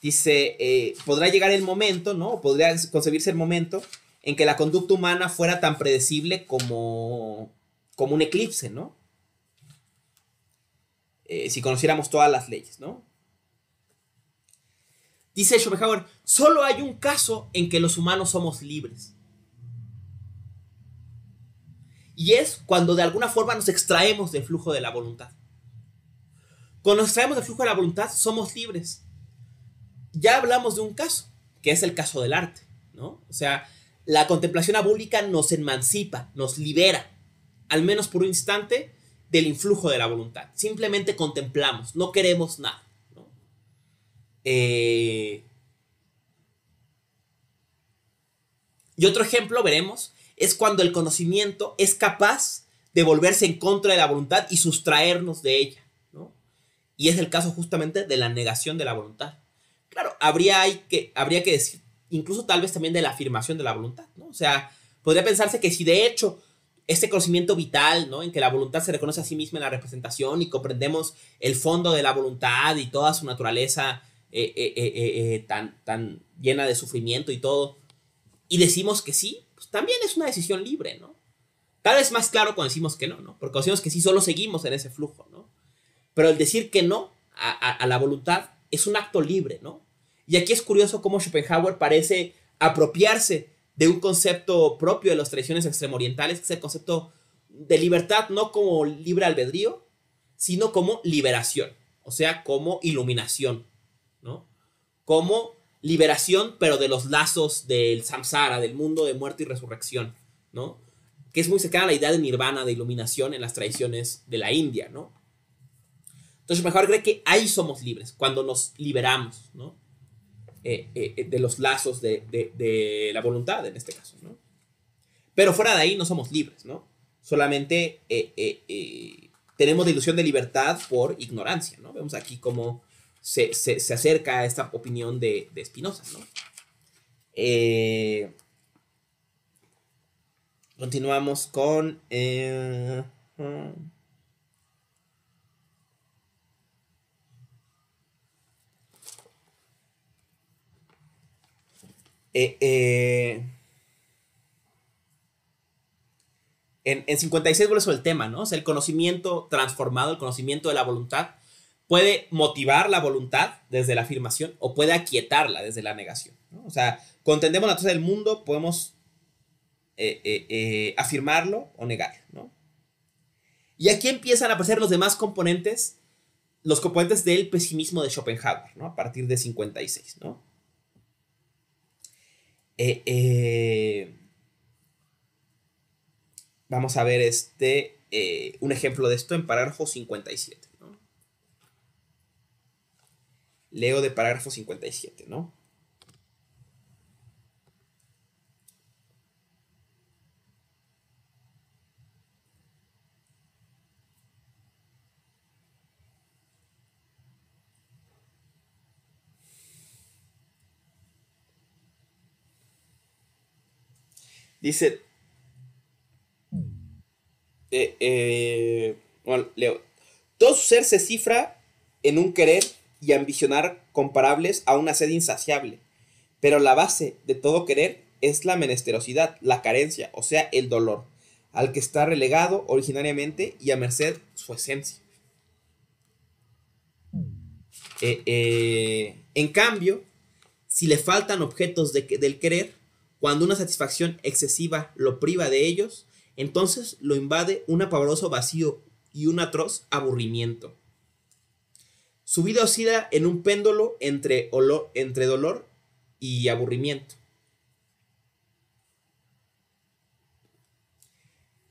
Dice, eh, podrá llegar el momento, ¿no? Podría concebirse el momento en que la conducta humana fuera tan predecible como, como un eclipse, ¿no? si conociéramos todas las leyes, ¿no? Dice Schopenhauer, solo hay un caso en que los humanos somos libres. Y es cuando de alguna forma nos extraemos del flujo de la voluntad. Cuando nos extraemos del flujo de la voluntad, somos libres. Ya hablamos de un caso, que es el caso del arte, ¿no? O sea, la contemplación abúlica nos emancipa, nos libera, al menos por un instante, del influjo de la voluntad. Simplemente contemplamos, no queremos nada. Eh, y otro ejemplo, veremos, es cuando el conocimiento es capaz de volverse en contra de la voluntad y sustraernos de ella. Y es el caso justamente de la negación de la voluntad. Claro, habría, que, habría que decir, incluso tal vez también de la afirmación de la voluntad. ¿no? O sea, podría pensarse que si de hecho este conocimiento vital, ¿no? En que la voluntad se reconoce a sí misma en la representación y comprendemos el fondo de la voluntad y toda su naturaleza eh, eh, eh, tan, tan llena de sufrimiento y todo, y decimos que sí, pues también es una decisión libre, ¿no? Tal vez más claro cuando decimos que no, ¿no? Porque cuando decimos que sí, solo seguimos en ese flujo, ¿no? Pero el decir que no a, la voluntad es un acto libre, ¿no? Y aquí es curioso cómo Schopenhauer parece apropiarse de un concepto propio de las tradiciones orientales, que es el concepto de libertad no como libre albedrío, sino como liberación, o sea, como iluminación, ¿no? Como liberación, pero de los lazos del samsara, del mundo de muerte y resurrección, ¿no? Que es muy cercana a la idea de nirvana, de iluminación en las tradiciones de la India, ¿no? Entonces, mejor cree que ahí somos libres, cuando nos liberamos, ¿no? Eh, eh, eh, de los lazos de, la voluntad, en este caso, ¿no? Pero fuera de ahí no somos libres, ¿no? Solamente tenemos la ilusión de libertad por ignorancia, ¿no? Vemos aquí como se, se, acerca a esta opinión de, de Spinoza, ¿no? Eh, continuamos con... Eh, eh, en, 56 vuelve sobre el tema, ¿no? Es el conocimiento transformado, el conocimiento de la voluntad, puede motivar la voluntad desde la afirmación o puede aquietarla desde la negación. O sea, contendemos la cosa del mundo, podemos eh, eh, eh, afirmarlo o negarlo. Y aquí empiezan a aparecer los demás componentes, los componentes del pesimismo de Schopenhauer, ¿no? a partir de 56. vamos a ver este, un ejemplo de esto en parágrafo 57 leo de parágrafo 57, ¿no? Dice. Eh, eh, bueno, leo. Todo ser se cifra en un querer y ambicionar comparables a una sed insaciable. Pero la base de todo querer es la menesterosidad, la carencia, o sea, el dolor, al que está relegado originariamente y a merced su esencia. Eh, eh, en cambio, si le faltan objetos del querer, cuando una satisfacción excesiva lo priva de ellos, entonces lo invade un apavoroso vacío y un atroz aburrimiento. Su vida oscila en un péndulo entre, olor, entre dolor y aburrimiento.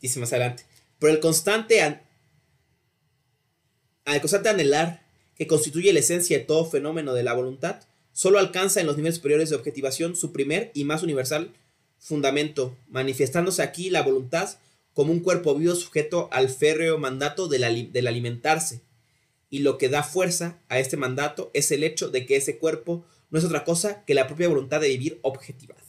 Dice más adelante. Pero el constante, an el constante anhelar, que constituye la esencia de todo fenómeno de la voluntad, solo alcanza en los niveles superiores de objetivación su primer y más universal fundamento, manifestándose aquí la voluntad como un cuerpo vivo sujeto al férreo mandato del alimentarse, y lo que da fuerza a este mandato es el hecho de que ese cuerpo no es otra cosa que la propia voluntad de vivir objetivada.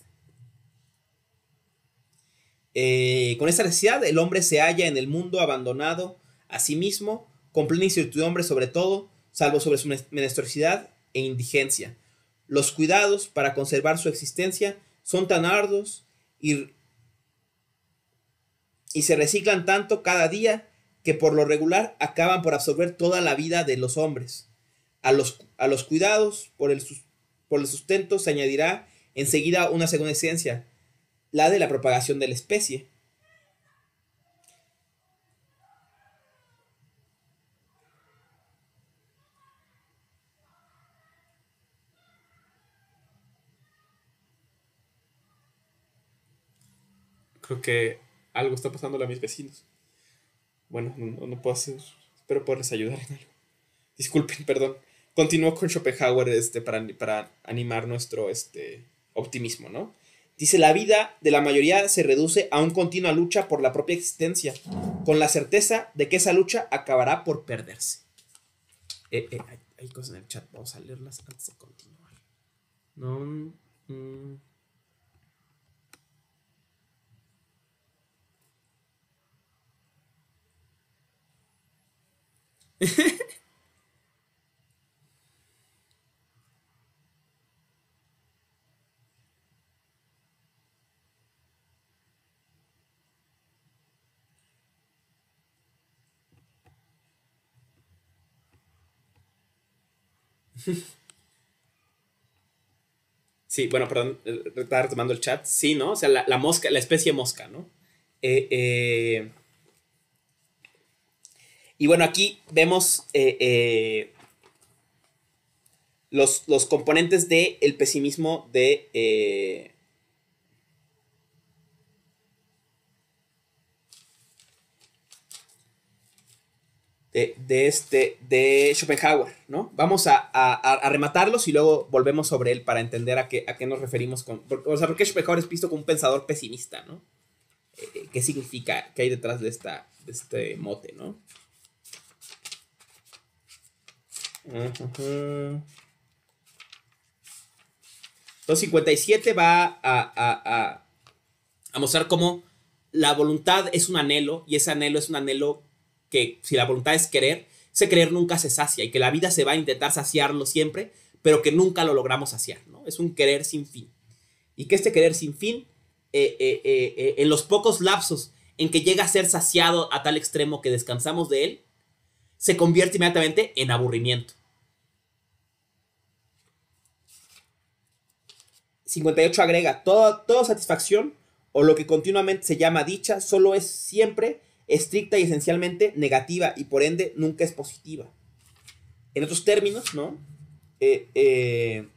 Eh, con esta necesidad, el hombre se halla en el mundo abandonado a sí mismo, con plena incertidumbre sobre todo, salvo sobre su menestrosidad e indigencia. Los cuidados para conservar su existencia son tan arduos y se reciclan tanto cada día que por lo regular acaban por absorber toda la vida de los hombres. A los, a los cuidados por el, por el sustento se añadirá enseguida una segunda esencia, la de la propagación de la especie. Creo que algo está pasando a mis vecinos. Bueno, no, puedo hacer. Espero poderles ayudar en algo. Disculpen, perdón. Continúo con Schopenhauer este, para, para animar nuestro este, optimismo, ¿no? Dice, la vida de la mayoría se reduce a una continua lucha por la propia existencia, con la certeza de que esa lucha acabará por perderse. Eh, eh, hay, cosas en el chat, vamos a leerlas antes de continuar. No. Mm, Sí, bueno, perdón, eh, estaba retomando el chat. Sí, ¿no? O sea, la, mosca, la especie mosca, ¿no? Eh, eh, y bueno, aquí vemos eh, eh, los, componentes del el pesimismo eh, de... de, este, de Schopenhauer, ¿no? Vamos a, a, rematarlos y luego volvemos sobre él para entender a qué, a qué nos referimos con... o sea, ¿por qué Schopenhauer es visto como un pensador pesimista, ¿no? ¿Qué significa? ¿Qué hay detrás de, esta, de este mote, ¿no? Entonces 257 va a, mostrar cómo la voluntad es un anhelo y ese anhelo es un anhelo que si la voluntad es querer, ese querer nunca se sacia y que la vida se va a intentar saciarlo siempre, pero que nunca lo logramos saciar, ¿no? Es un querer sin fin. Y que este querer sin fin, eh, eh, eh, en los pocos lapsos en que llega a ser saciado a tal extremo que descansamos de él, se convierte inmediatamente en aburrimiento. 58 agrega, toda, toda satisfacción o lo que continuamente se llama dicha solo es siempre estricta y esencialmente negativa y por ende nunca es positiva. En otros términos, ¿no? Eh, eh,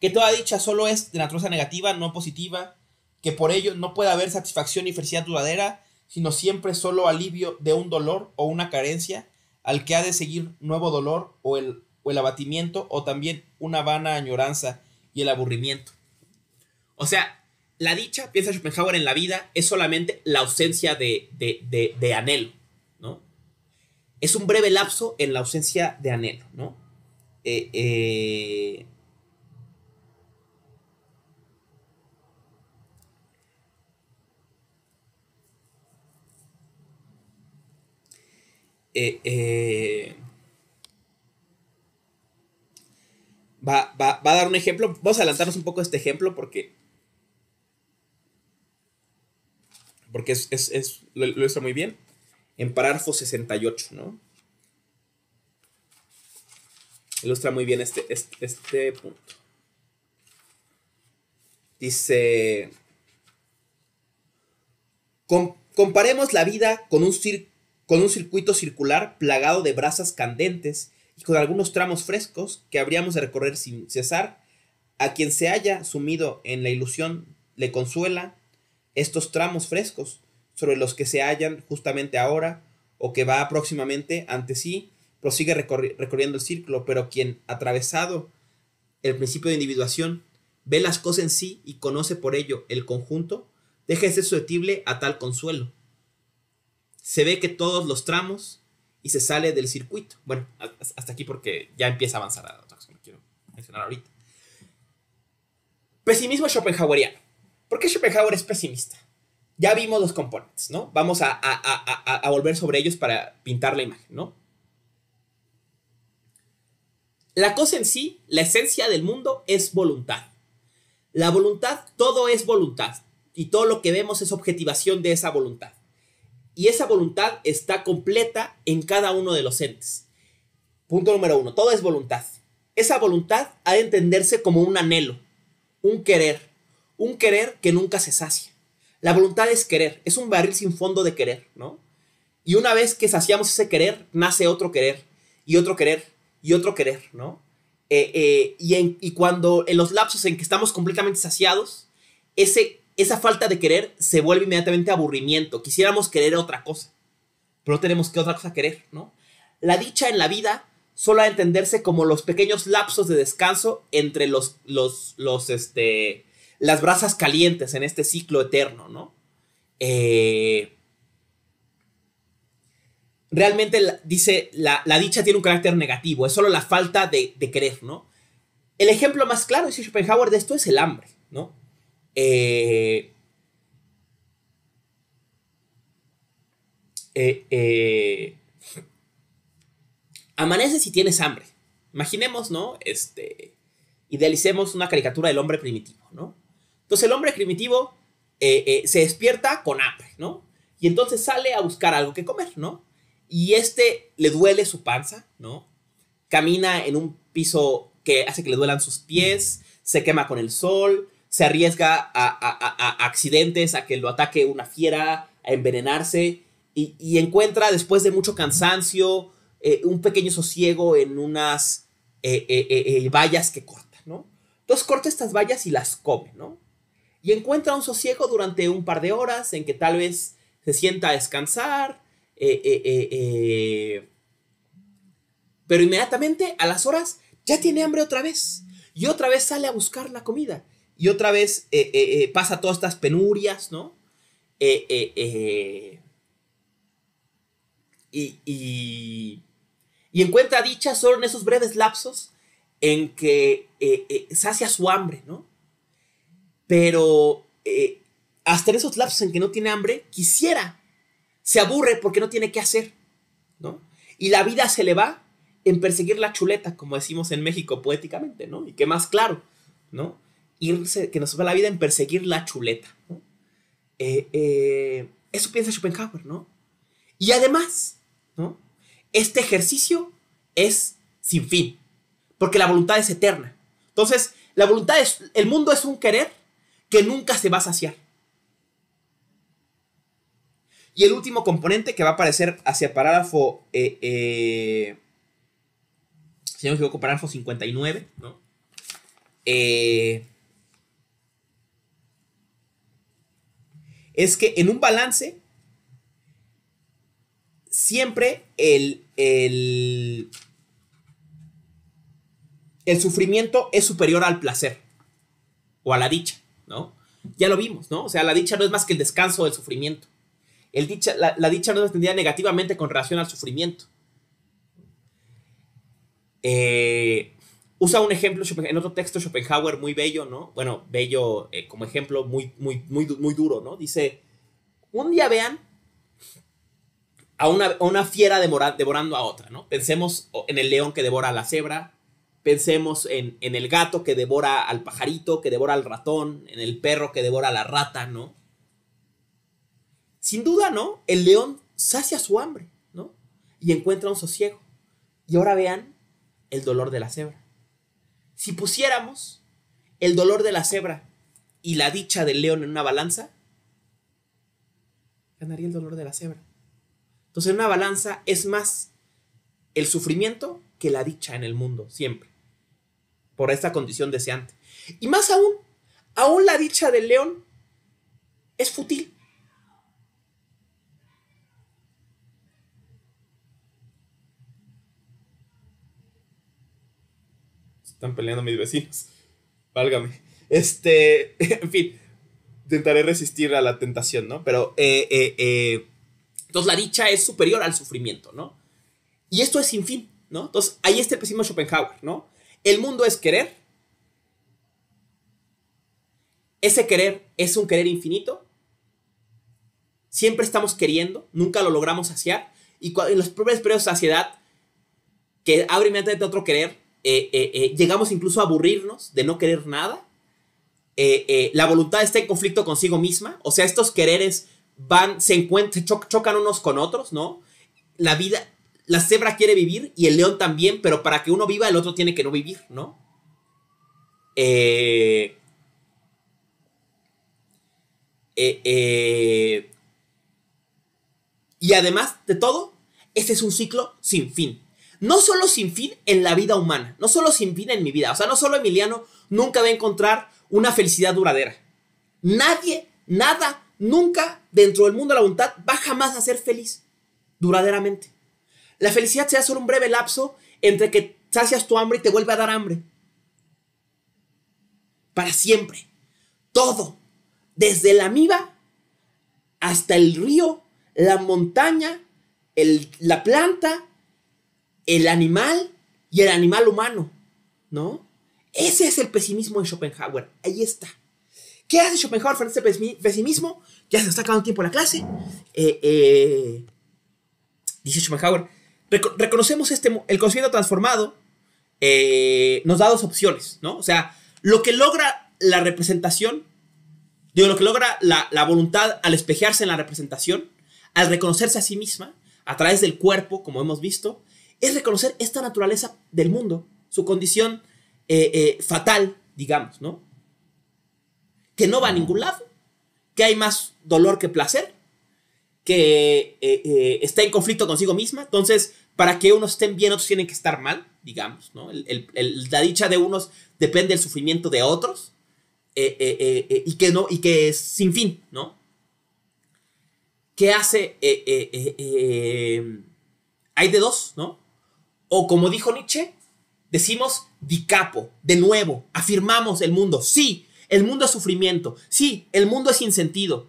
que toda dicha solo es de naturaleza negativa, no positiva, que por ello no puede haber satisfacción y felicidad duradera, sino siempre solo alivio de un dolor o una carencia al que ha de seguir nuevo dolor o el, o el abatimiento o también una vana añoranza y el aburrimiento. O sea, la dicha, piensa Schopenhauer, en la vida es solamente la ausencia de, anhelo, ¿no? Es un breve lapso en la ausencia de anhelo, ¿no? eh, eh, eh va, a dar un ejemplo. Vamos a adelantarnos un poco este ejemplo porque porque es, lo, muy bien, en párrafo 68, ¿no? Ilustra muy bien este, este, este punto. Dice, comparemos la vida con con un circuito circular plagado de brasas candentes y con algunos tramos frescos que habríamos de recorrer sin cesar, a quien se haya sumido en la ilusión le consuela estos tramos frescos sobre los que se hallan justamente ahora o que va próximamente ante sí, prosigue recorriendo el círculo, pero quien atravesado el principio de individuación ve las cosas en sí y conoce por ello el conjunto, deja de ser susceptible a tal consuelo. Se ve que todos los tramos y se sale del circuito. Bueno, hasta aquí porque ya empieza a avanzar que quiero mencionar ahorita. Pesimismo Schopenhaueriano. ¿Por qué Schopenhauer es pesimista? Ya vimos los componentes, ¿no? Vamos a, a volver sobre ellos para pintar la imagen, ¿no? La cosa en sí, la esencia del mundo es voluntad. La voluntad, todo es voluntad. Y todo lo que vemos es objetivación de esa voluntad y esa voluntad está completa en cada uno de los entes. Punto número uno, todo es voluntad. Esa voluntad ha de entenderse como un anhelo, un querer, un querer que nunca se sacia. La voluntad es querer, es un barril sin fondo de querer, ¿no? Y una vez que saciamos ese querer, nace otro querer, y otro querer, y otro querer, ¿no? Eh, eh, y, y cuando en los lapsos en que estamos completamente saciados, ese esa falta de querer se vuelve inmediatamente aburrimiento. Quisiéramos querer otra cosa, pero no tenemos que otra cosa querer, ¿no? La dicha en la vida solo a entenderse como los pequeños lapsos de descanso entre los, los, los, este, las brasas calientes en este ciclo eterno, ¿no? Eh, realmente dice, la, dicha tiene un carácter negativo, es solo la falta de, de querer, ¿no? El ejemplo más claro, dice Schopenhauer, de esto es el hambre, ¿no? Eh, eh, amanece si tienes hambre. Imaginemos, ¿no? Este, idealicemos una caricatura del hombre primitivo, ¿no? Entonces el hombre primitivo eh, eh, se despierta con hambre, ¿no? Y entonces sale a buscar algo que comer, ¿no? Y este le duele su panza, ¿no? Camina en un piso que hace que le duelan sus pies, se quema con el sol, se arriesga a, a, accidentes, a que lo ataque una fiera, a envenenarse, y, encuentra después de mucho cansancio eh, un pequeño sosiego en unas eh, eh, vallas que corta, ¿no? Entonces corta estas vallas y las come, ¿no? Y encuentra un sosiego durante un par de horas en que tal vez se sienta a descansar, pero inmediatamente a las horas ya tiene hambre otra vez y otra vez sale a buscar la comida y otra vez eh, eh, eh, pasa todas estas penurias, ¿no? Y, y, encuentra dicha solo en esos breves lapsos en que sacia su hambre, ¿no? Pero hasta en esos lapsos en que no tiene hambre, quisiera, se aburre porque no tiene qué hacer, ¿no? Y la vida se le va en perseguir la chuleta, como decimos en México poéticamente, ¿no? Y que más claro, ¿no? irse, que nos va la vida en perseguir la chuleta. Eh, eh, eso piensa Schopenhauer, ¿no? Y además, ¿no? Este ejercicio es sin fin, porque la voluntad es eterna. Entonces, la voluntad es, el mundo es un querer que nunca se va a saciar. Y el último componente que va a aparecer hacia parágrafo, eh, eh si no me equivoco, parágrafo 59, ¿no? Eh, es que en un balance siempre el, el, sufrimiento es superior al placer o a la dicha, ¿no? Ya lo vimos, ¿no? O sea, la dicha no es más que el descanso del sufrimiento. El dicha, la, dicha no es entendida negativamente con relación al sufrimiento. Eh, usa un ejemplo en otro texto Schopenhauer muy bello, ¿no? Bueno, bello eh, como ejemplo muy, muy, muy, duro, ¿no? Dice, un día vean a una, fiera devorando a otra, ¿no? Pensemos en el león que devora a la cebra, pensemos en, en, el gato que devora al pajarito, que devora al ratón, en el perro que devora a la rata, ¿no? Sin duda, ¿no? El león sacia su hambre, ¿no? Y encuentra un sosiego. Y ahora vean el dolor de la cebra si pusiéramos el dolor de la cebra y la dicha del león en una balanza, ganaría el dolor de la cebra. Entonces, en una balanza es más el sufrimiento que la dicha en el mundo, siempre, por esta condición deseante. Y más aún, aún la dicha del león es fútil. están peleando mis vecinos. Válgame. Este, en fin, intentaré resistir a la tentación, ¿no? Pero, eh, eh, eh, entonces la dicha es superior al sufrimiento, ¿no? Y esto es sin fin, ¿no? Entonces ahí está el Schopenhauer, ¿no? El mundo es querer. Ese querer es un querer infinito. Siempre estamos queriendo, nunca lo logramos saciar. Y en los propios periodos de saciedad, que abre inmediatamente otro querer, eh, eh, eh, llegamos incluso a aburrirnos de no querer nada. la voluntad está en conflicto consigo misma, o sea, estos quereres van, se encuentran, chocan unos con otros, ¿no? La vida, la cebra quiere vivir y el león también, pero para que uno viva el otro tiene que no vivir, ¿no? y además de todo, este es un ciclo sin fin no solo sin fin en la vida humana, no solo sin fin en mi vida, o sea, no solo Emiliano nunca va a encontrar una felicidad duradera. Nadie, nada, nunca dentro del mundo de la voluntad va jamás a ser feliz duraderamente. La felicidad sea solo un breve lapso entre que sacias tu hambre y te vuelve a dar hambre. Para siempre. Todo. Desde la amiba hasta el río, la montaña, el, la planta, el animal y el animal humano, ¿no? Ese es el pesimismo de Schopenhauer, ahí está. ¿Qué hace Schopenhauer frente a este pesimismo? Ya se nos está acabando tiempo la clase. Eh, eh, dice Schopenhauer, reconocemos este, el conocimiento transformado, eh, nos da dos opciones, ¿no? O sea, lo que logra la representación, digo, lo que logra la, la voluntad al espejearse en la representación, al reconocerse a sí misma, a través del cuerpo, como hemos visto, es reconocer esta naturaleza del mundo, su condición eh, eh, fatal, digamos, ¿no? Que no va a ningún lado, que hay más dolor que placer, que eh, está en conflicto consigo misma. Entonces, para que unos estén bien, otros tienen que estar mal, digamos, ¿no? la dicha de unos depende del sufrimiento de otros y, que no, y que es sin fin, ¿no? ¿Qué hace... hay de dos, ¿no? O como dijo Nietzsche, decimos di capo, de nuevo, afirmamos el mundo. Sí, el mundo es sufrimiento. Sí, el mundo es sin sentido.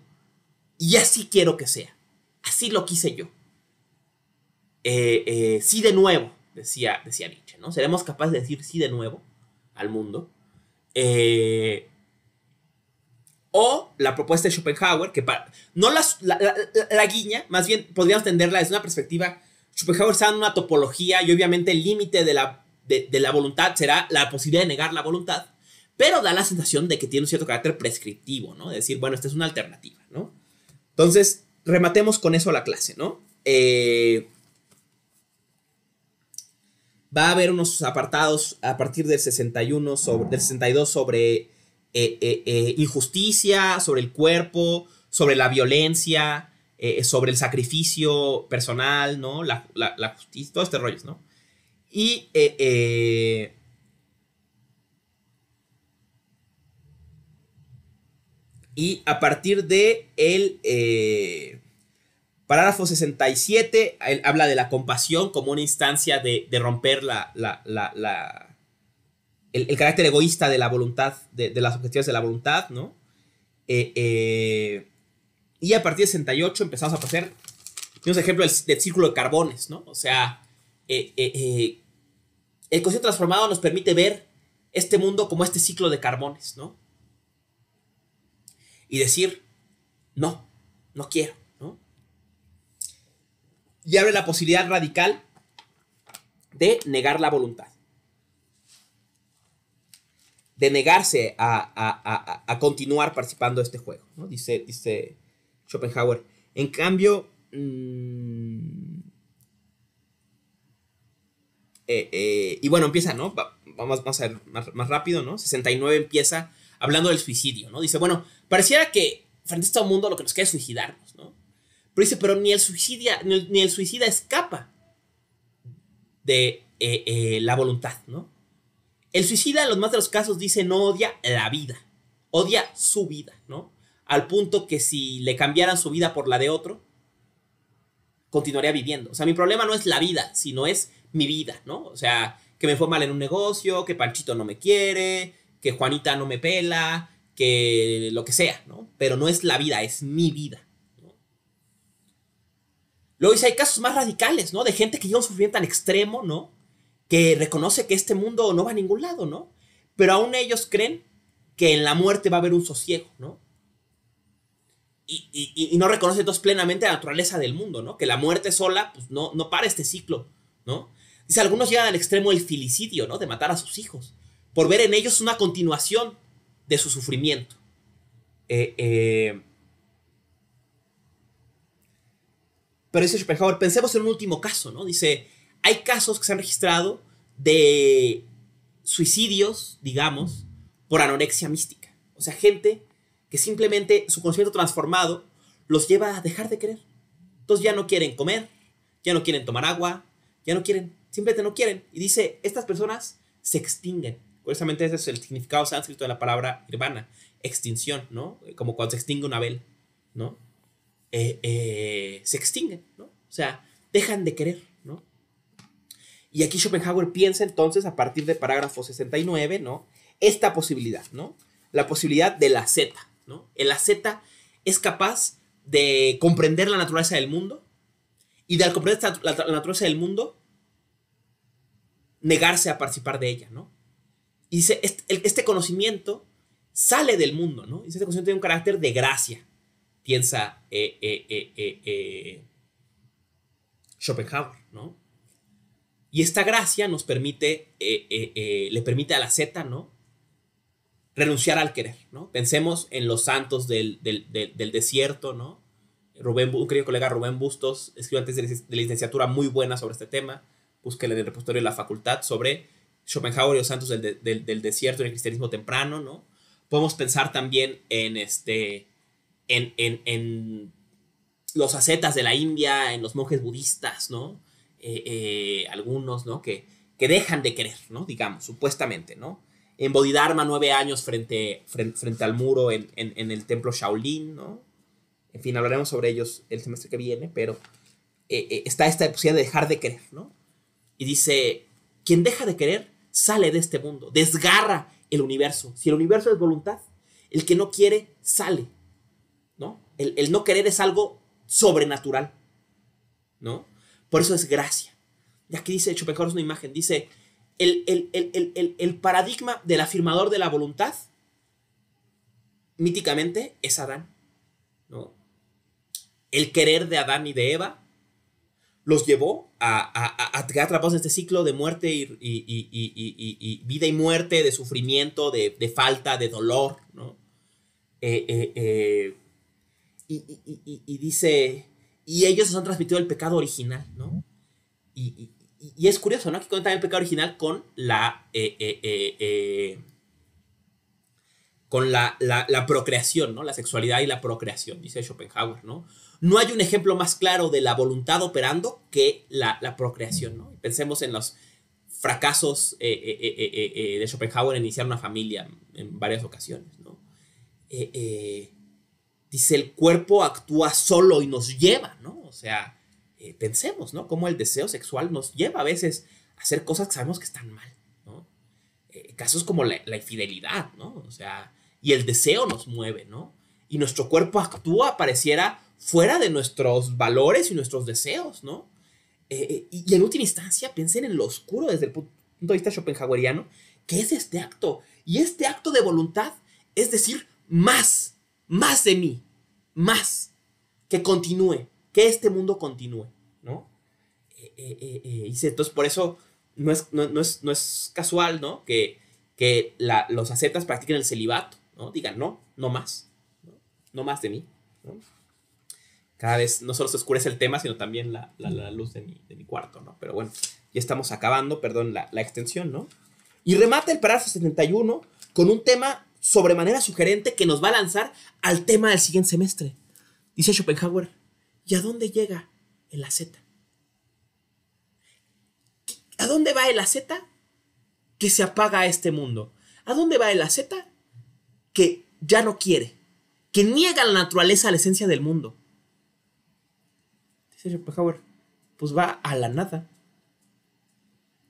Y así quiero que sea. Así lo quise yo. Eh, eh, sí, de nuevo, decía, decía Nietzsche, ¿no? Seremos capaces de decir sí de nuevo al mundo. Eh, o la propuesta de Schopenhauer, que no la, la, la, guiña, más bien podríamos tenderla desde una perspectiva Schopenhauer está dando una topología y obviamente el límite de la, voluntad será la posibilidad de negar la voluntad, pero da la sensación de que tiene un cierto carácter prescriptivo, ¿no? De decir, bueno, esta es una alternativa, ¿no? Entonces, rematemos con eso la clase, ¿no? Eh, va a haber unos apartados a partir del 61 sobre, 62 sobre eh, eh, injusticia, sobre el cuerpo, sobre la violencia, eh, sobre el sacrificio personal, ¿no? La, justicia, todo este rollo, ¿no? Y eh, eh, y a partir de el parágrafo 67, él habla de la compasión como una instancia de, romper la, la, el, carácter egoísta de la voluntad, de, las objeciones de la voluntad, ¿no? Y a partir de 68 empezamos a hacer, tenemos ejemplo del, círculo de carbones, ¿no? O sea, eh, eh, eh, el cociente transformado nos permite ver este mundo como este ciclo de carbones, ¿no? Y decir, no, no quiero, ¿no? Y abre la posibilidad radical de negar la voluntad. De negarse a, a continuar participando de este juego, ¿no? Dice, dice Schopenhauer. En cambio, mm, eh, eh, y bueno, empieza, ¿no? vamos, a ver más, rápido, ¿no? 69 empieza hablando del suicidio, ¿no? Dice, bueno, pareciera que frente a el este mundo lo que nos queda es suicidarnos, ¿no? Pero dice, pero ni el, suicida, ni, el, suicida escapa de eh, la voluntad, ¿no? El suicida, en los más de los casos, dice, no odia la vida, odia su vida, ¿no? al punto que si le cambiaran su vida por la de otro, continuaría viviendo. O sea, mi problema no es la vida, sino es mi vida, ¿no? O sea, que me fue mal en un negocio, que Panchito no me quiere, que Juanita no me pela, que lo que sea, ¿no? Pero no es la vida, es mi vida. ¿no? Luego dice, hay casos más radicales, ¿no? De gente que lleva un sufrimiento tan extremo, ¿no? Que reconoce que este mundo no va a ningún lado, ¿no? Pero aún ellos creen que en la muerte va a haber un sosiego, ¿no? y, no reconoce entonces plenamente la naturaleza del mundo, ¿no? Que la muerte sola pues, no, no para este ciclo, ¿no? Dice, algunos llegan al extremo del filicidio, ¿no? De matar a sus hijos, por ver en ellos una continuación de su sufrimiento. Eh, eh, pero dice Schopenhauer, pensemos en un último caso, ¿no? Dice, hay casos que se han registrado de suicidios, digamos, por anorexia mística. O sea, gente que simplemente su concierto transformado los lleva a dejar de querer. Entonces ya no quieren comer, ya no quieren tomar agua, ya no quieren, simplemente no quieren. Y dice, estas personas se extinguen. Curiosamente ese es el significado sánscrito de la palabra nirvana, extinción, ¿no? Como cuando se extingue una vela, ¿no? Eh, eh, se extinguen, ¿no? O sea, dejan de querer, ¿no? Y aquí Schopenhauer piensa entonces, a partir del parágrafo 69, ¿no? Esta posibilidad, ¿no? La posibilidad de la Z, ¿no? El es capaz de comprender la naturaleza del mundo y de al comprender la, naturaleza del mundo, negarse a participar de ella, ¿no? Y dice, este, conocimiento sale del mundo, ¿no? Y este conocimiento tiene un carácter de gracia, piensa eh, eh, eh, Schopenhauer, Y esta gracia nos permite, le permite a la Z, ¿no? renunciar al querer, ¿no? Pensemos en los santos del, desierto, ¿no? Rubén, un querido colega Rubén Bustos escribió antes de la licenciatura muy buena sobre este tema, búsquela en el repositorio de la facultad, sobre Schopenhauer y los santos del, desierto en el cristianismo temprano, ¿no? Podemos pensar también en, este, en, en, los ascetas de la India, en los monjes budistas, ¿no? Eh, eh, algunos, ¿no? Que, que dejan de querer, ¿no? Digamos, supuestamente, ¿no? en Bodhidharma nueve años frente, frente, al muro en, el templo Shaolin, ¿no? En fin, hablaremos sobre ellos el semestre que viene, pero eh, eh, está esta posibilidad de dejar de querer, ¿no? Y dice, quien deja de querer sale de este mundo, desgarra el universo. Si el universo es voluntad, el que no quiere sale, ¿no? El, no querer es algo sobrenatural, ¿no? Por eso es gracia. Y aquí dice, mejor es una imagen, dice, el, paradigma del afirmador de la voluntad, míticamente, es Adán. ¿no? El querer de Adán y de Eva los llevó a, a, a, quedar atrapados en este ciclo de muerte y, vida y muerte, de sufrimiento, de, falta, de dolor. ¿no? Eh, eh, eh, y, dice, y ellos nos han transmitido el pecado original, ¿no? Y, y, es curioso, ¿no? Que cuenta el pecado original con la. Eh, eh, eh, con la, procreación, ¿no? La sexualidad y la procreación, dice Schopenhauer, ¿no? No hay un ejemplo más claro de la voluntad operando que la, la procreación, ¿no? Pensemos en los fracasos de Schopenhauer en iniciar una familia en varias ocasiones, ¿no? dice, el cuerpo actúa solo y nos lleva, ¿no? O sea, eh, pensemos, ¿no? Cómo el deseo sexual nos lleva a veces a hacer cosas que sabemos que están mal, ¿no? Eh, casos como la, infidelidad, ¿no? O sea, y el deseo nos mueve, ¿no? Y nuestro cuerpo actúa, pareciera, fuera de nuestros valores y nuestros deseos, ¿no? Eh, y en última instancia, piensen en lo oscuro desde el punto de vista schopenhaueriano, que es este acto. Y este acto de voluntad es decir, más, más de mí, más, que continúe, que este mundo continúe. Eh, eh, eh, entonces, por eso no es, casual, ¿no? Que, que los acetas practiquen el celibato, ¿no? Digan, no, no más, no, más de mí, Cada vez no solo se oscurece el tema, sino también la, luz de mi, cuarto, ¿no? Pero bueno, ya estamos acabando, perdón, la, extensión, ¿no? Y remata el parágrafo 71 con un tema sobremanera sugerente que nos va a lanzar al tema del siguiente semestre. Dice Schopenhauer, ¿y a dónde llega el aceta? ¿A dónde va el aceta Que se apaga este mundo. ¿A dónde va el aceta Que ya no quiere. Que niega la naturaleza, la esencia del mundo. Dice Schopenhauer, pues va a la nada.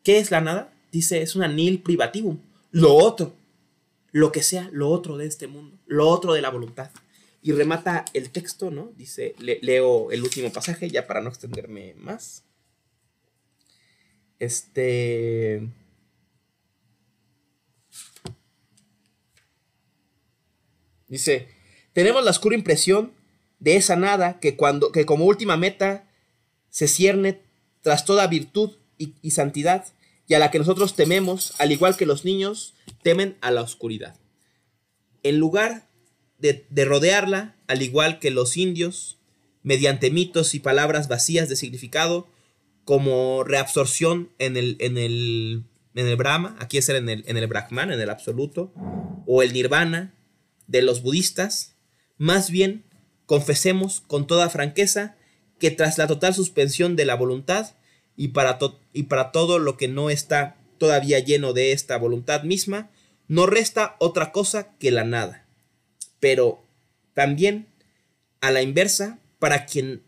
¿Qué es la nada? Dice, es un anil privativum. Lo otro. Lo que sea, lo otro de este mundo. Lo otro de la voluntad. Y remata el texto, ¿no? Dice, leo el último pasaje ya para no extenderme más. Este. Dice, tenemos la oscura impresión de esa nada que, cuando, que como última meta se cierne tras toda virtud y, santidad, y a la que nosotros tememos, al igual que los niños temen a la oscuridad. En lugar de rodearla, al igual que los indios, mediante mitos y palabras vacías de significado, como reabsorción en el, en el, en el Brahma, aquí es en el, en el Brahman, en el absoluto, o el Nirvana de los budistas, más bien confesemos con toda franqueza que tras la total suspensión de la voluntad y para, y para todo lo que no está todavía lleno de esta voluntad misma, no resta otra cosa que la nada. Pero también, a la inversa, para, quien,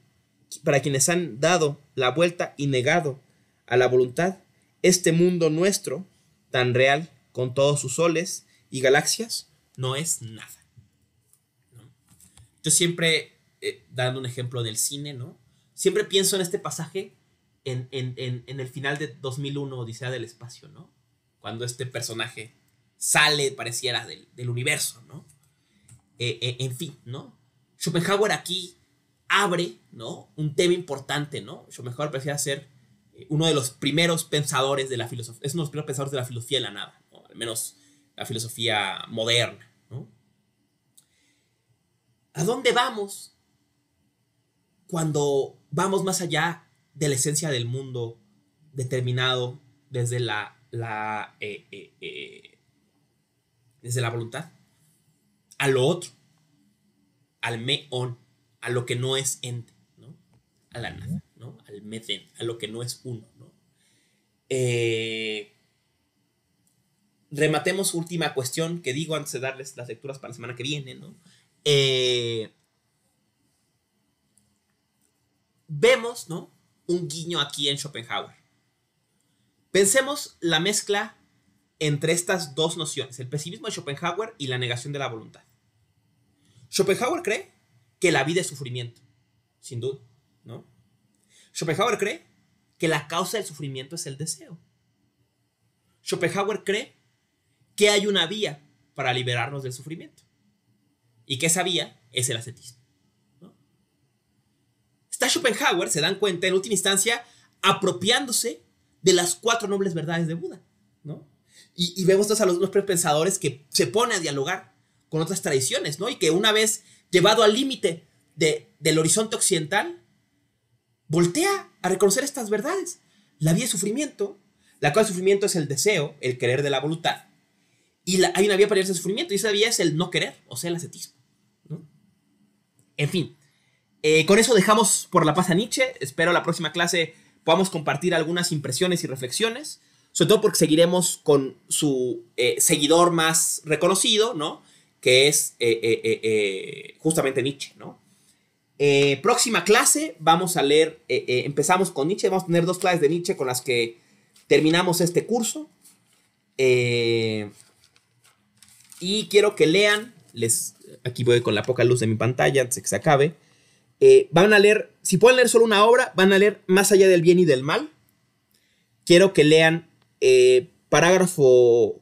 para quienes han dado la vuelta y negado a la voluntad este mundo nuestro, tan real, con todos sus soles y galaxias, no es nada. Yo siempre, eh, dando un ejemplo del cine, ¿no? Siempre pienso en este pasaje en, en, en, el final de 2001, Odisea del Espacio, ¿no? Cuando este personaje sale, pareciera, del, del universo, ¿no? Eh, eh, en fin, ¿no? Schopenhauer aquí abre, ¿no? Un tema importante, ¿no? mejor prefiero ser eh, uno de los primeros pensadores de la filosofía, es uno de los primeros pensadores de la filosofía de la nada, al menos la filosofía moderna, ¿A dónde vamos cuando vamos más allá de la esencia del mundo determinado desde la, eh, eh, desde la voluntad? A lo otro, al me a lo que no es ente, ¿no? A la nada, ¿no? Al meten, a lo que no es uno, ¿no? Eh, rematemos última cuestión que digo antes de darles las lecturas para la semana que viene, ¿no? Eh, vemos, ¿no? Un guiño aquí en Schopenhauer. Pensemos la mezcla entre estas dos nociones, el pesimismo de Schopenhauer y la negación de la voluntad. Schopenhauer cree que la vida es sufrimiento, sin duda, ¿no? Schopenhauer cree que la causa del sufrimiento es el deseo. Schopenhauer cree que hay una vía para liberarnos del sufrimiento y que esa vía es el ascetismo. Está Schopenhauer, se dan cuenta, en última instancia, apropiándose de las cuatro nobles verdades de Buda. ¿no? Y, vemos a los, los pensadores que se pone a dialogar con otras tradiciones, ¿no? Y que una vez llevado al límite del horizonte occidental, voltea a reconocer estas verdades. La vía de sufrimiento, la cual sufrimiento es el deseo, el querer de la voluntad. Y hay una vía para irse al sufrimiento, y esa vía es el no querer, o sea, el ascetismo. En fin, eh, con eso dejamos por la paz a Nietzsche. Espero la próxima clase podamos compartir algunas impresiones y reflexiones, sobre todo porque seguiremos con su eh, seguidor más reconocido, ¿no? que es eh, eh, eh, justamente Nietzsche, ¿no? próxima clase vamos a leer, empezamos con Nietzsche, vamos a tener dos clases de Nietzsche con las que terminamos este curso. y quiero que lean, les, aquí voy con la poca luz de mi pantalla antes de que se acabe. van a leer, si pueden leer solo una obra, van a leer Más allá del bien y del mal. Quiero que lean parágrafo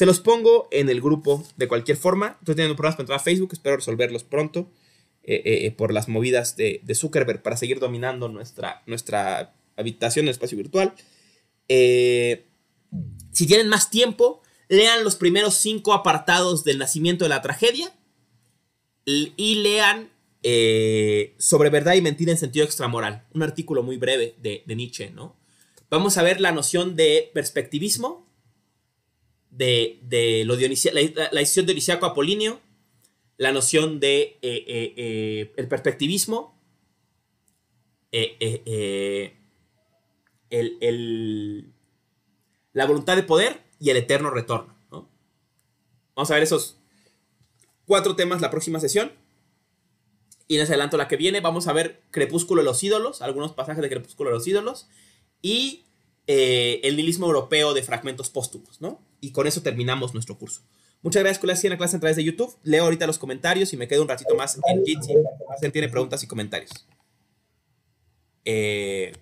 Se los pongo en el grupo de cualquier forma. Estoy teniendo problemas para entrar Facebook, espero resolverlos pronto eh, eh, eh, por las movidas de, Zuckerberg para seguir dominando nuestra, nuestra habitación, el espacio virtual. si tienen más tiempo, lean los primeros cinco apartados del nacimiento de la tragedia y lean sobre verdad y mentira en sentido extramoral, un artículo muy breve de, de, Nietzsche, ¿no? Vamos a ver la noción de perspectivismo, de, lo la, la de Dionisio Apolinio, la noción de eh, eh, eh, el perspectivismo, el, la voluntad de poder y el eterno retorno. Vamos a ver esos cuatro temas la próxima sesión. Y les adelanto la que viene. Vamos a ver Crepúsculo de los ídolos, algunos pasajes de Crepúsculo de los ídolos. Y eh, el nihilismo europeo de fragmentos póstumos, ¿no? Y con eso terminamos nuestro curso. Muchas gracias, Culasia, en la clase a través de YouTube. Leo ahorita los comentarios y me quedo un ratito más en Kitchen. si tiene preguntas y comentarios. Eh,